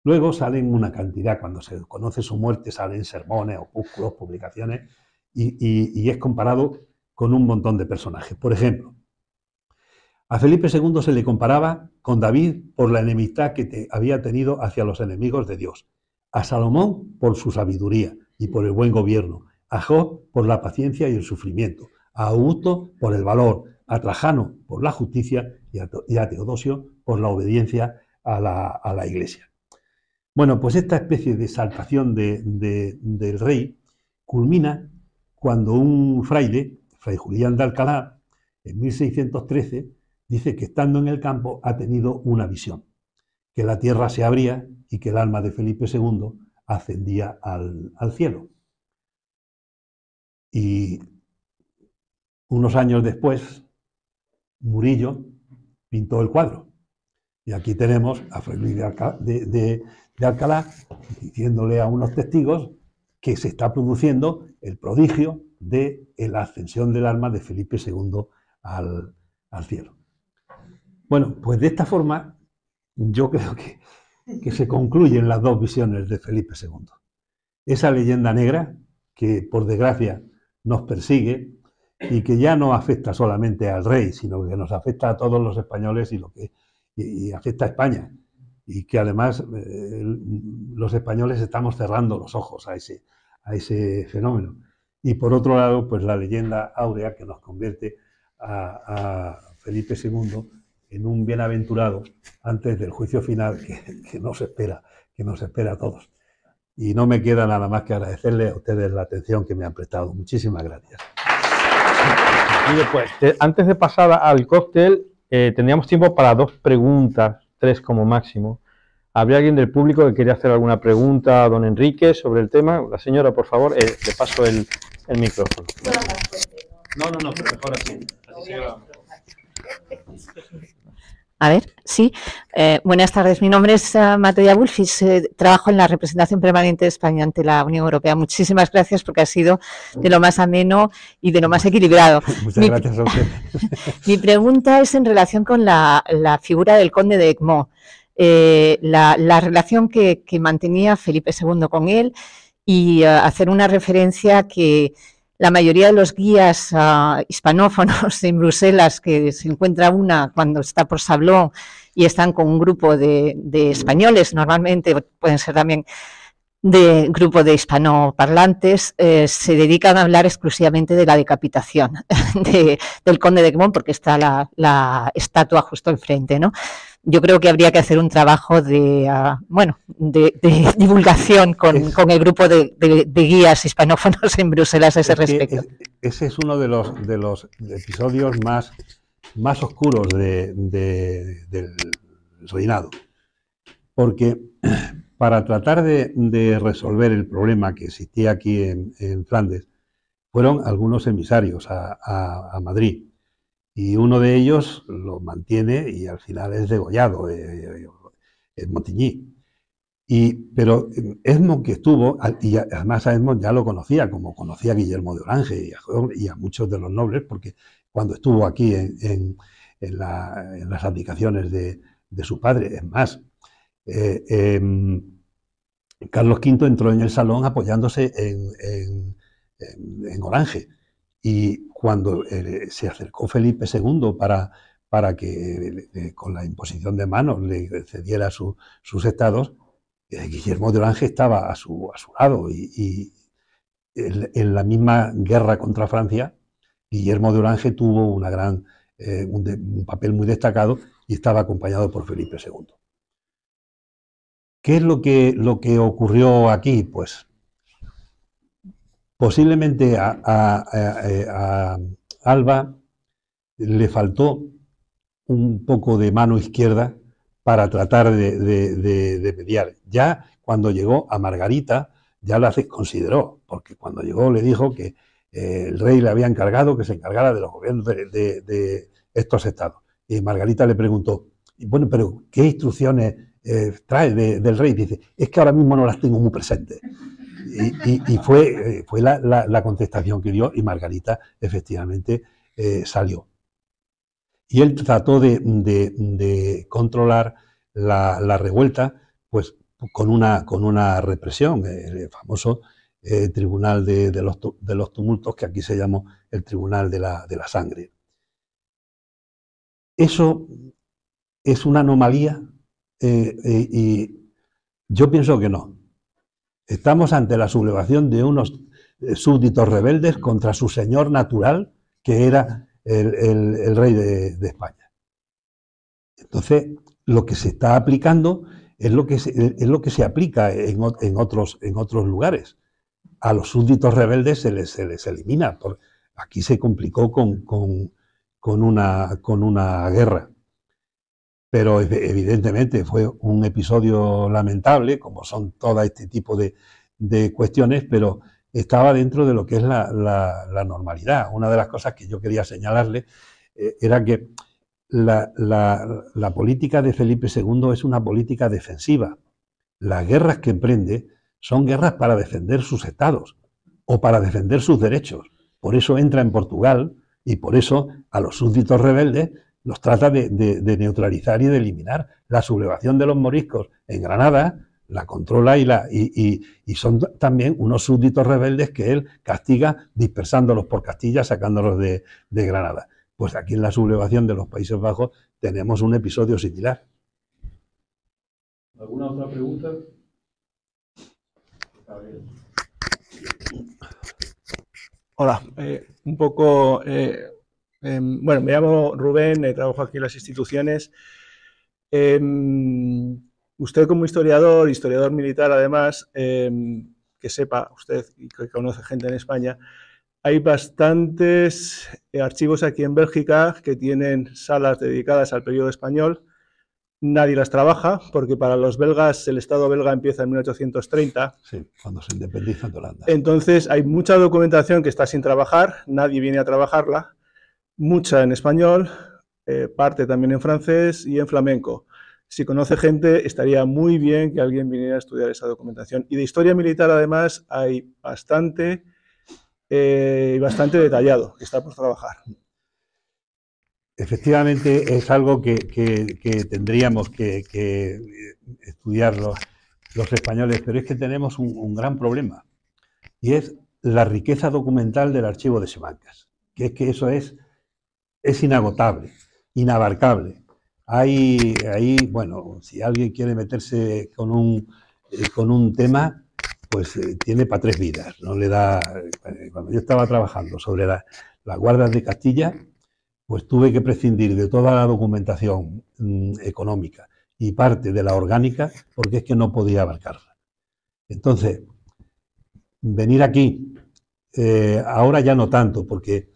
Luego salen una cantidad, cuando se conoce su muerte, salen sermones, opúsculos, publicaciones, y, es comparado con un montón de personajes. Por ejemplo, a Felipe II se le comparaba con David por la enemistad que había tenido hacia los enemigos de Dios a Salomón por su sabiduría y por el buen gobierno, a Job por la paciencia y el sufrimiento, a Augusto por el valor, a Trajano por la justicia y a, Teodosio por la obediencia a la, iglesia. Bueno, pues esta especie de exaltación de, del rey culmina cuando un fraile, fray Julián de Alcalá, en 1613, dice que estando en el campo ha tenido una visión que la tierra se abría y que el alma de Felipe II ascendía al, cielo. Y unos años después, Murillo pintó el cuadro. Y aquí tenemos a Fray de, Alcalá diciéndole a unos testigos que se está produciendo el prodigio de eh, la ascensión del alma de Felipe II al cielo. Bueno, pues de esta forma yo creo que, se concluyen las dos visiones de Felipe II. Esa leyenda negra, que por desgracia nos persigue y que ya no afecta solamente al rey, sino que nos afecta a todos los españoles y, lo que, afecta a España. Y que además eh, los españoles estamos cerrando los ojos a ese, fenómeno. Y por otro lado, pues la leyenda áurea que nos convierte a Felipe II en un bienaventurado antes del juicio final que, nos espera, que nos espera a todos. Y no me queda nada más que agradecerle a ustedes la atención que me han prestado. Muchísimas gracias. y después antes de pasar al cóctel, eh, tendríamos tiempo para dos preguntas, tres como máximo. ¿Habría alguien del público que quería hacer alguna pregunta a don Enrique sobre el tema? La señora, por favor, eh, le paso el, micrófono. No, no, no, mejor así. así a ver, sí. Eh, buenas tardes. Mi nombre es eh, Mateo Bulfis. Eh, trabajo en la representación permanente de España ante la Unión Europea. Muchísimas gracias porque ha sido de lo más ameno y de lo más equilibrado. Muchas gracias mi pregunta es en relación con la, figura del conde de Egmont, la, relación que, mantenía Felipe II con él y hacer una referencia que la mayoría de los guías ah, hispanófonos en Bruselas, que se encuentra una cuando está por Sablón y están con un grupo de, españoles, normalmente pueden ser también de grupo de hispanoparlantes eh, se dedican a hablar exclusivamente de la decapitación del conde de Gmón, porque está la, la, estatua justo enfrente, ¿no? yo creo que habría que hacer un trabajo de, ah, bueno, de, divulgación con, el grupo de, guías hispanófonos en Bruselas a ese respecto. ese es uno de los, de los episodios más, más oscuros del reinado, porque para tratar de, resolver el problema que existía aquí en, en Flandes, fueron algunos emisarios a Madrid y uno de ellos lo mantiene y al final es degollado, eh, es eh, eh, Y, pero eh, Edmond que estuvo, y además a Edmond ya lo conocía, como conocía a Guillermo de Orange y a, y a muchos de los nobles, porque cuando estuvo aquí en, las abdicaciones de, su padre, es más, em, Carlos V entró en el salón apoyándose en, Orange y cuando eh, se acercó Felipe II para, para que eh, eh, con la imposición de manos le cediera sus estados, Guillermo de Orange estaba a su, a su lado y, en, la misma guerra contra Francia, Guillermo de Orange tuvo una gran, un, papel muy destacado y estaba acompañado por Felipe II. ¿Qué es lo que, lo que ocurrió aquí? Pues Posiblemente eh, a, Alba le faltó un poco de mano izquierda para tratar de, mediar. Ya cuando llegó a Margarita, ya la consideró, porque cuando llegó le dijo que eh, el rey le había encargado que se encargara de los gobiernos de, estos estados. Y Margarita le preguntó, bueno, pero ¿qué instrucciones eh, trae del rey? Dice, es que ahora mismo no las tengo muy presentes. Y, fue, eh, fue la, contestación que dio y Margarita efectivamente eh, salió. Y él trató de, controlar la, revuelta pues, con, una, con una represión, eh, el famoso tribunal de, los, tumultos que aquí se llamó el tribunal de la, sangre. Eso es una anomalía y yo pienso que no. Estamos ante la sublevación de unos eh, súbditos rebeldes contra su señor natural, que era el, rey de, España. Entonces, lo que se está aplicando es lo que se, es lo que se aplica en, otros, en otros lugares. A los súbditos rebeldes se les, les elimina. aquí se complicó con, una, con una guerra pero evidentemente fue un episodio lamentable, como son todo este tipo de, cuestiones, pero estaba dentro de lo que es la, normalidad. Una de las cosas que yo quería señalarle eh, era que la, política de Felipe II es una política defensiva. Las guerras que emprende son guerras para defender sus estados o para defender sus derechos. Por eso entra en Portugal y por eso a los súbditos rebeldes los trata de, neutralizar y de eliminar. La sublevación de los moriscos en Granada la controla y, son también unos súbditos rebeldes que él castiga dispersándolos por Castilla, sacándolos de, Granada. Pues aquí en la sublevación de los Países Bajos tenemos un episodio similar. ¿Alguna otra pregunta? Hola, eh, un poco eh, Em, bueno, me llamo Rubén, trabajo aquí en las instituciones. Em, usted como historiador, historiador militar además, em, que sepa usted y que conoce gente en España, hay bastantes eh, archivos aquí en Bélgica que tienen salas dedicadas al periodo español. Nadie las trabaja porque para los belgas el Estado belga empieza en 1830. Sí, cuando se independiza de Holanda. Entonces hay mucha documentación que está sin trabajar, nadie viene a trabajarla mucha en español, eh, parte también en francés y en flamenco. Si conoce gente, estaría muy bien que alguien viniera a estudiar esa documentación. Y de historia militar, además, hay bastante eh, bastante detallado que está por trabajar. Efectivamente, es algo que, tendríamos que, estudiar los, españoles, pero es que tenemos un, gran problema, y es la riqueza documental del archivo de Semancas. que es que eso es es inagotable, inabarcable. Hay, ahí, bueno, si alguien quiere meterse con un, eh, con un tema, pues eh, tiene para tres vidas. No le da. Eh, cuando yo estaba trabajando sobre las guardas de Castilla, pues tuve que prescindir de toda la documentación mm, económica y parte de la orgánica, porque es que no podía abarcarla. Entonces, venir aquí, ahora ya no tanto, porque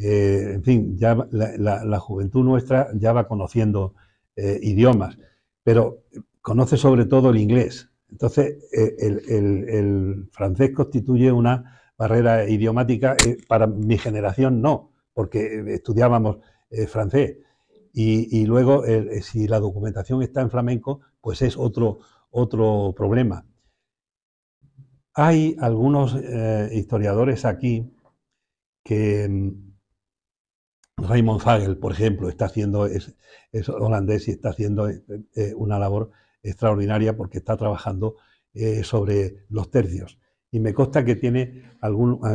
eh, en fin, ya la, juventud nuestra ya va conociendo eh, idiomas, pero conoce sobre todo el inglés. Entonces, eh, el, francés constituye una barrera idiomática, para mi generación no, porque estudiábamos francés. Y, luego, si la documentación está en flamenco, pues es otro, otro problema. Hay algunos historiadores aquí que mm, Raymond Fagel, por ejemplo, está haciendo, es, holandés y está haciendo eh, eh, una labor extraordinaria porque está trabajando eh, sobre los tercios. Y me consta que tiene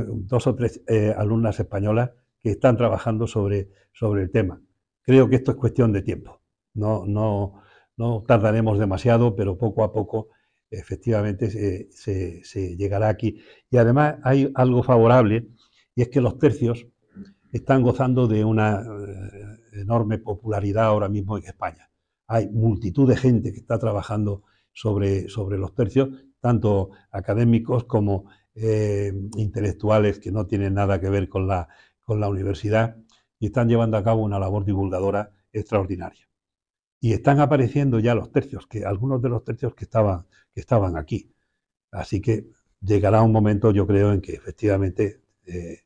dos o tres alumnas españolas que están trabajando sobre, sobre el tema. Creo que esto es cuestión de tiempo. No, no, no tardaremos demasiado, pero poco a poco efectivamente se llegará aquí. Y además hay algo favorable, y es que los tercios están gozando de una eh, enorme popularidad ahora mismo en España. Hay multitud de gente que está trabajando sobre, sobre los tercios, tanto académicos como eh, intelectuales que no tienen nada que ver con la, con la universidad y están llevando a cabo una labor divulgadora extraordinaria. Y están apareciendo ya los tercios, que algunos de los tercios que estaban, que estaban aquí. Así que llegará un momento, yo creo, en que efectivamente eh,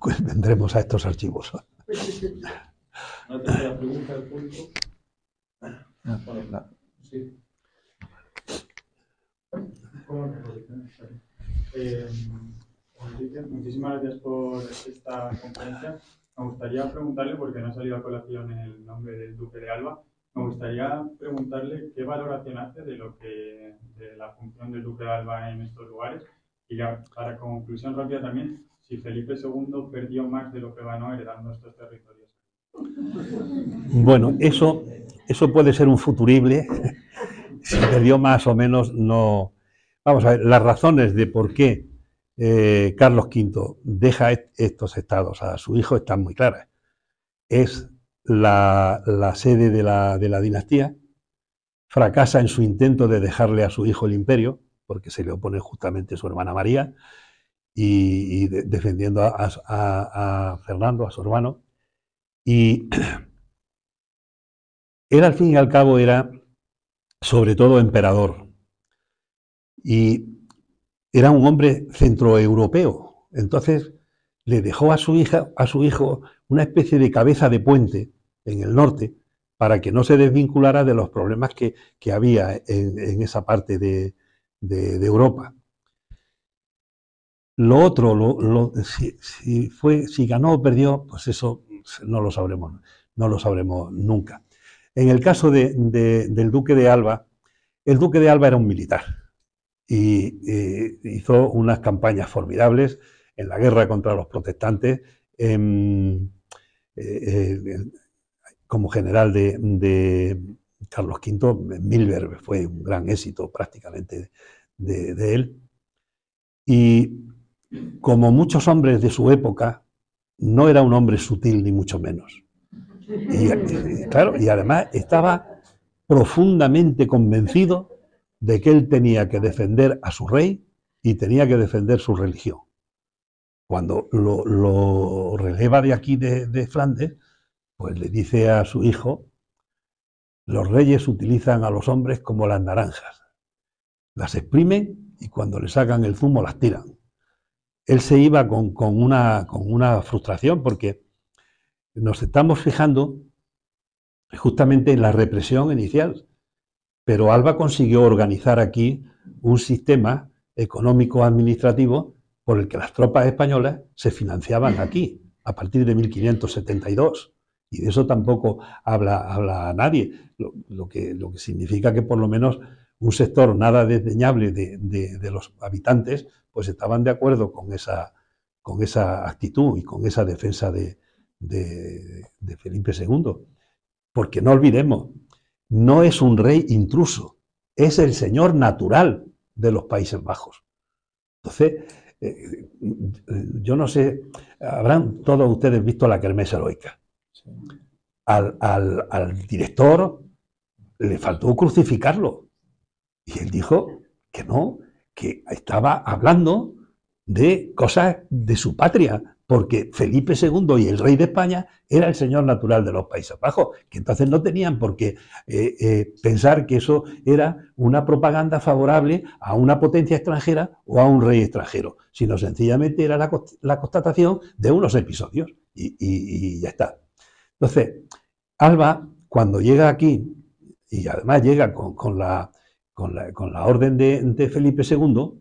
pues vendremos a estos archivos. pregunta del público? Sí. Eh, muchísimas gracias por esta conferencia. Me gustaría preguntarle, porque no ha salido a colación el nombre del Duque de Alba, me gustaría preguntarle qué valoración hace de lo que de la función del Duque de Alba en estos lugares. Y para conclusión rápida también, si Felipe II perdió más de lo que ganó heredando nuestros territorios? Bueno, eso, eso puede ser un futurible. Si perdió más o menos, no. Vamos a ver, las razones de por qué eh, Carlos V deja estos estados a su hijo están muy claras. Es la, la sede de la, de la dinastía, fracasa en su intento de dejarle a su hijo el imperio, porque se le opone justamente su hermana María, y, defendiendo a, Fernando, a su hermano. Y él al fin y al cabo era sobre todo emperador. Y era un hombre centroeuropeo. Entonces le dejó a su, hija, a su hijo una especie de cabeza de puente en el norte para que no se desvinculara de los problemas que, había en, esa parte de Europa. Lo otro, si, fue, si ganó o perdió, pues eso no lo sabremos, no lo sabremos nunca. En el caso del duque de Alba, el duque de Alba era un militar y eh, hizo unas campañas formidables en la guerra contra los protestantes, em, eh, eh, como general de, Carlos V, Milberg fue un gran éxito prácticamente de, de él. Y como muchos hombres de su época, no era un hombre sutil ni mucho menos. Y, eh, claro, y además estaba profundamente convencido de que él tenía que defender a su rey y tenía que defender su religión. Cuando lo, releva de aquí, de Flandes, pues le dice a su hijo, los reyes utilizan a los hombres como las naranjas. Las exprimen y cuando le sacan el zumo las tiran él se iba con, una, frustración porque nos estamos fijando justamente en la represión inicial, pero Alba consiguió organizar aquí un sistema económico-administrativo por el que las tropas españolas se financiaban aquí, a partir de 1572. Y de eso tampoco habla, nadie, lo, que, significa que por lo menos un sector nada desdeñable de los habitantes pues estaban de acuerdo con esa, con esa actitud y con esa defensa de, Felipe II. Porque no olvidemos, no es un rey intruso, es el señor natural de los Países Bajos. Entonces, eh, eh, yo no sé, habrán todos ustedes visto la kermés heroica. al, director le faltó crucificarlo. Y él dijo que no, que estaba hablando de cosas de su patria, porque Felipe II y el rey de España era el señor natural de los Países Bajos, que entonces no tenían por qué eh, eh, pensar que eso era una propaganda favorable a una potencia extranjera o a un rey extranjero, sino sencillamente era la, constatación de unos episodios y, ya está. Entonces, Alba, cuando llega aquí, y además llega con, la, con la, orden de, Felipe II,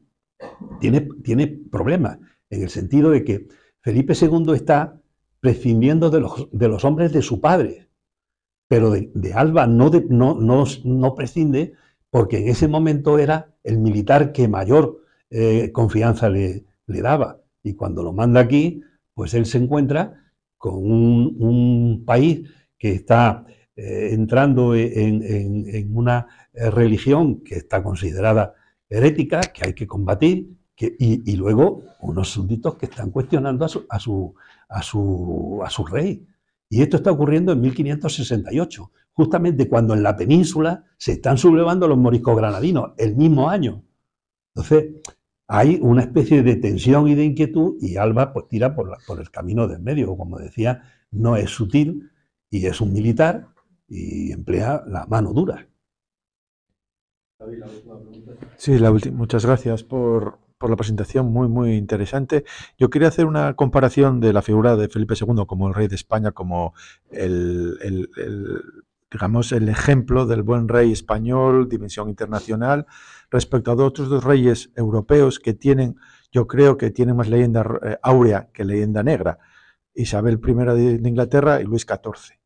tiene, problemas, en el sentido de que Felipe II está prescindiendo de los, de los hombres de su padre, pero de, Alba no, prescinde porque en ese momento era el militar que mayor eh, confianza le, daba. Y cuando lo manda aquí, pues él se encuentra con un país que está eh, entrando e, en, una eh, religión que está considerada herética, que hay que combatir, y, luego unos súbditos que están cuestionando a su, a, su, a, su, rey. Y esto está ocurriendo en 1568, justamente cuando en la península se están sublevando los moriscos granadinos, el mismo año. Entonces, hay una especie de tensión y de inquietud y Alba pues tira por, por, el camino del medio, como decía, no es sutil y es un militar y emplea la mano dura. Sí, la última. Muchas gracias por, la presentación, muy, muy interesante. Yo quería hacer una comparación de la figura de Felipe II como el rey de España, como el, el digamos, el ejemplo del buen rey español, dimensión internacional, respecto a otros dos reyes europeos que tienen, yo creo que tienen más leyenda eh, áurea que leyenda negra, Isabel I de Inglaterra y Luis XIV.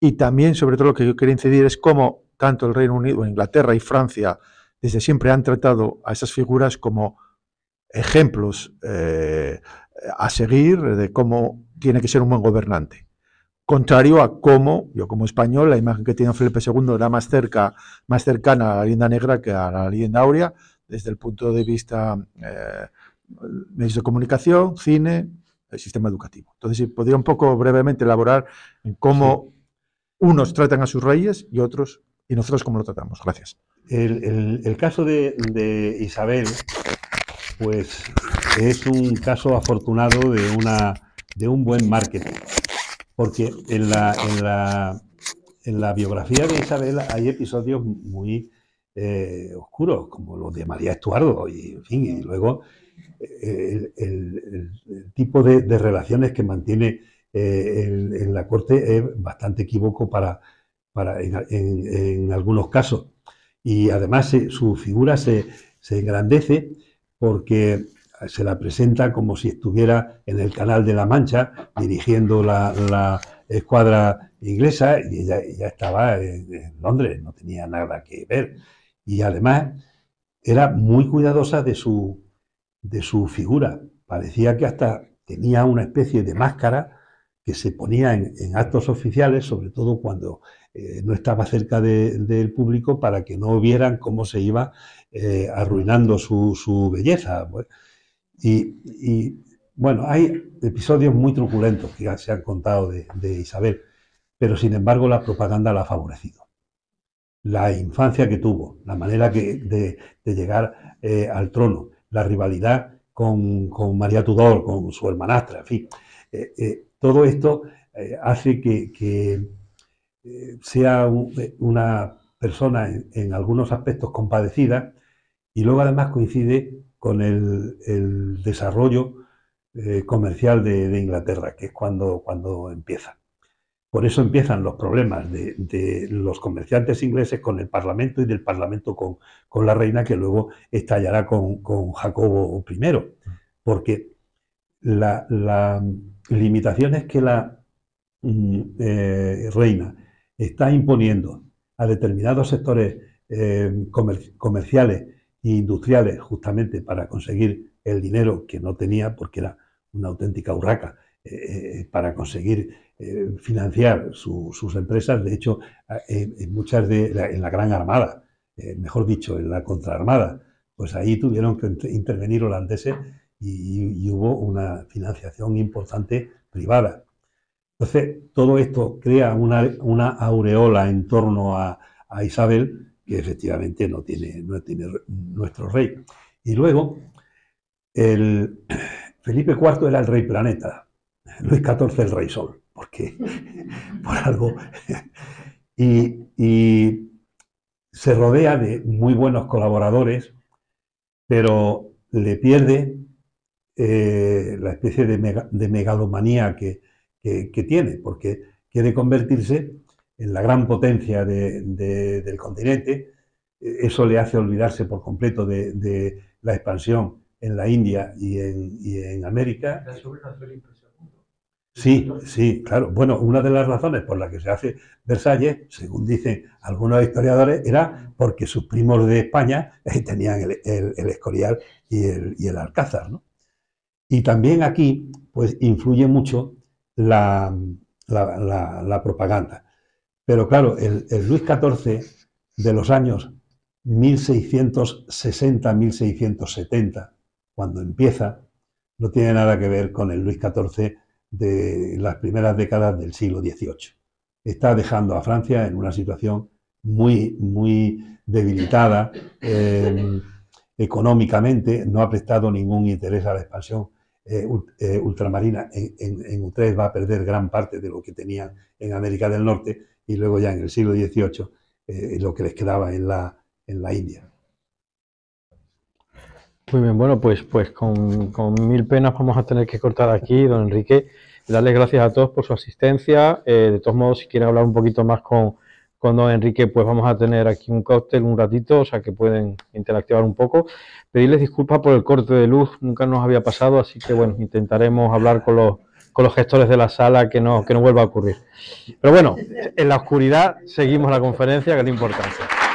Y también, sobre todo, lo que yo quería incidir es cómo tanto el Reino Unido, Inglaterra y Francia desde siempre han tratado a esas figuras como ejemplos eh, a seguir de cómo tiene que ser un buen gobernante. Contrario a cómo, yo como español, la imagen que tiene Felipe II era más, cerca, más cercana a la leyenda negra que a la leyenda áurea, desde el punto de vista eh, medios de comunicación, cine, el sistema educativo. Entonces, si podría un poco brevemente elaborar en cómo unos tratan a sus reyes y otros, y nosotros cómo lo tratamos. Gracias. El, caso de, Isabel, pues es un caso afortunado de, una, de un buen marketing, porque en la, en la, en la biografía de Isabel hay episodios muy eh, oscuros, como los de María Estuardo, y, fin, y luego eh, el, tipo de, de relaciones que mantiene eh, en, la Corte es bastante equivoco para, para en, en, algunos casos. Y además su figura se, se engrandece porque se la presenta como si estuviera en el Canal de la Mancha dirigiendo la, la escuadra inglesa y ella, ya estaba en, Londres, no tenía nada que ver. Y además era muy cuidadosa de su, de su figura, parecía que hasta tenía una especie de máscara que se ponía en, actos oficiales, sobre todo cuando eh, no estaba cerca del público, para que no vieran cómo se iba eh, arruinando su, belleza. Pues. Y, bueno, hay episodios muy truculentos que ya se han contado de, Isabel, pero sin embargo la propaganda la ha favorecido la infancia que tuvo, la manera de, llegar eh, al trono, la rivalidad con, María Tudor, con su hermanastra, en fin. Todo esto eh, hace que, eh, sea una persona en, algunos aspectos compadecida y luego además coincide con el, desarrollo eh, comercial de, Inglaterra, que es cuando, cuando empieza. Por eso empiezan los problemas de, los comerciantes ingleses con el Parlamento y del Parlamento con, la reina, que luego estallará con, Jacobo I, porque la limitaciones que la mm, eh, reina está imponiendo a determinados sectores eh, comerciales e industriales justamente para conseguir el dinero que no tenía porque era una auténtica urraca eh, para conseguir financiar sus empresas, de hecho, en, muchas de la, en la Gran Armada, mejor dicho, en la Contraarmada, pues ahí tuvieron que intervenir holandeses y, hubo una financiación importante privada. Entonces, todo esto crea una, aureola en torno a, Isabel que efectivamente no tiene, no nuestro rey. Y luego, el, Felipe IV era el rey planeta, Luis XIV el rey sol, porque por algo. y se rodea de muy buenos colaboradores, pero le pierde eh, la especie de, megalomanía que, tiene, porque quiere convertirse en la gran potencia del continente. Eso le hace olvidarse por completo de, la expansión en la India y en, América. Sí, sí, claro. Bueno, una de las razones por las que se hace Versalles, según dicen algunos historiadores, era porque sus primos de España eh, tenían el, Escorial y el, y el Alcázar, ¿no? Y también aquí, pues, influye mucho la, propaganda. Pero claro, el, Luis XIV de los años 1660-1670, cuando empieza, no tiene nada que ver con el Luis XIV de las primeras décadas del siglo XVIII. Está dejando a Francia en una situación muy, muy debilitada eh, económicamente, no ha prestado ningún interés a la expansión eh, eh, ultramarina en, en, va a perder gran parte de lo que tenía en América del Norte y luego ya en el siglo XVIII eh, lo que les quedaba en la, en la India. Muy bien, bueno, pues, pues con, con, mil penas vamos a tener que cortar aquí, don Enrique. Darles gracias a todos por su asistencia. de todos modos, si quieren hablar un poquito más con, con Enrique pues vamos a tener aquí un cóctel un ratito, o sea que pueden interactuar un poco. Pedirles disculpas por el corte de luz, nunca nos había pasado, así que bueno, intentaremos hablar con los, con los gestores de la sala que no, que no vuelva a ocurrir. Pero bueno, en la oscuridad seguimos la conferencia, que es importante.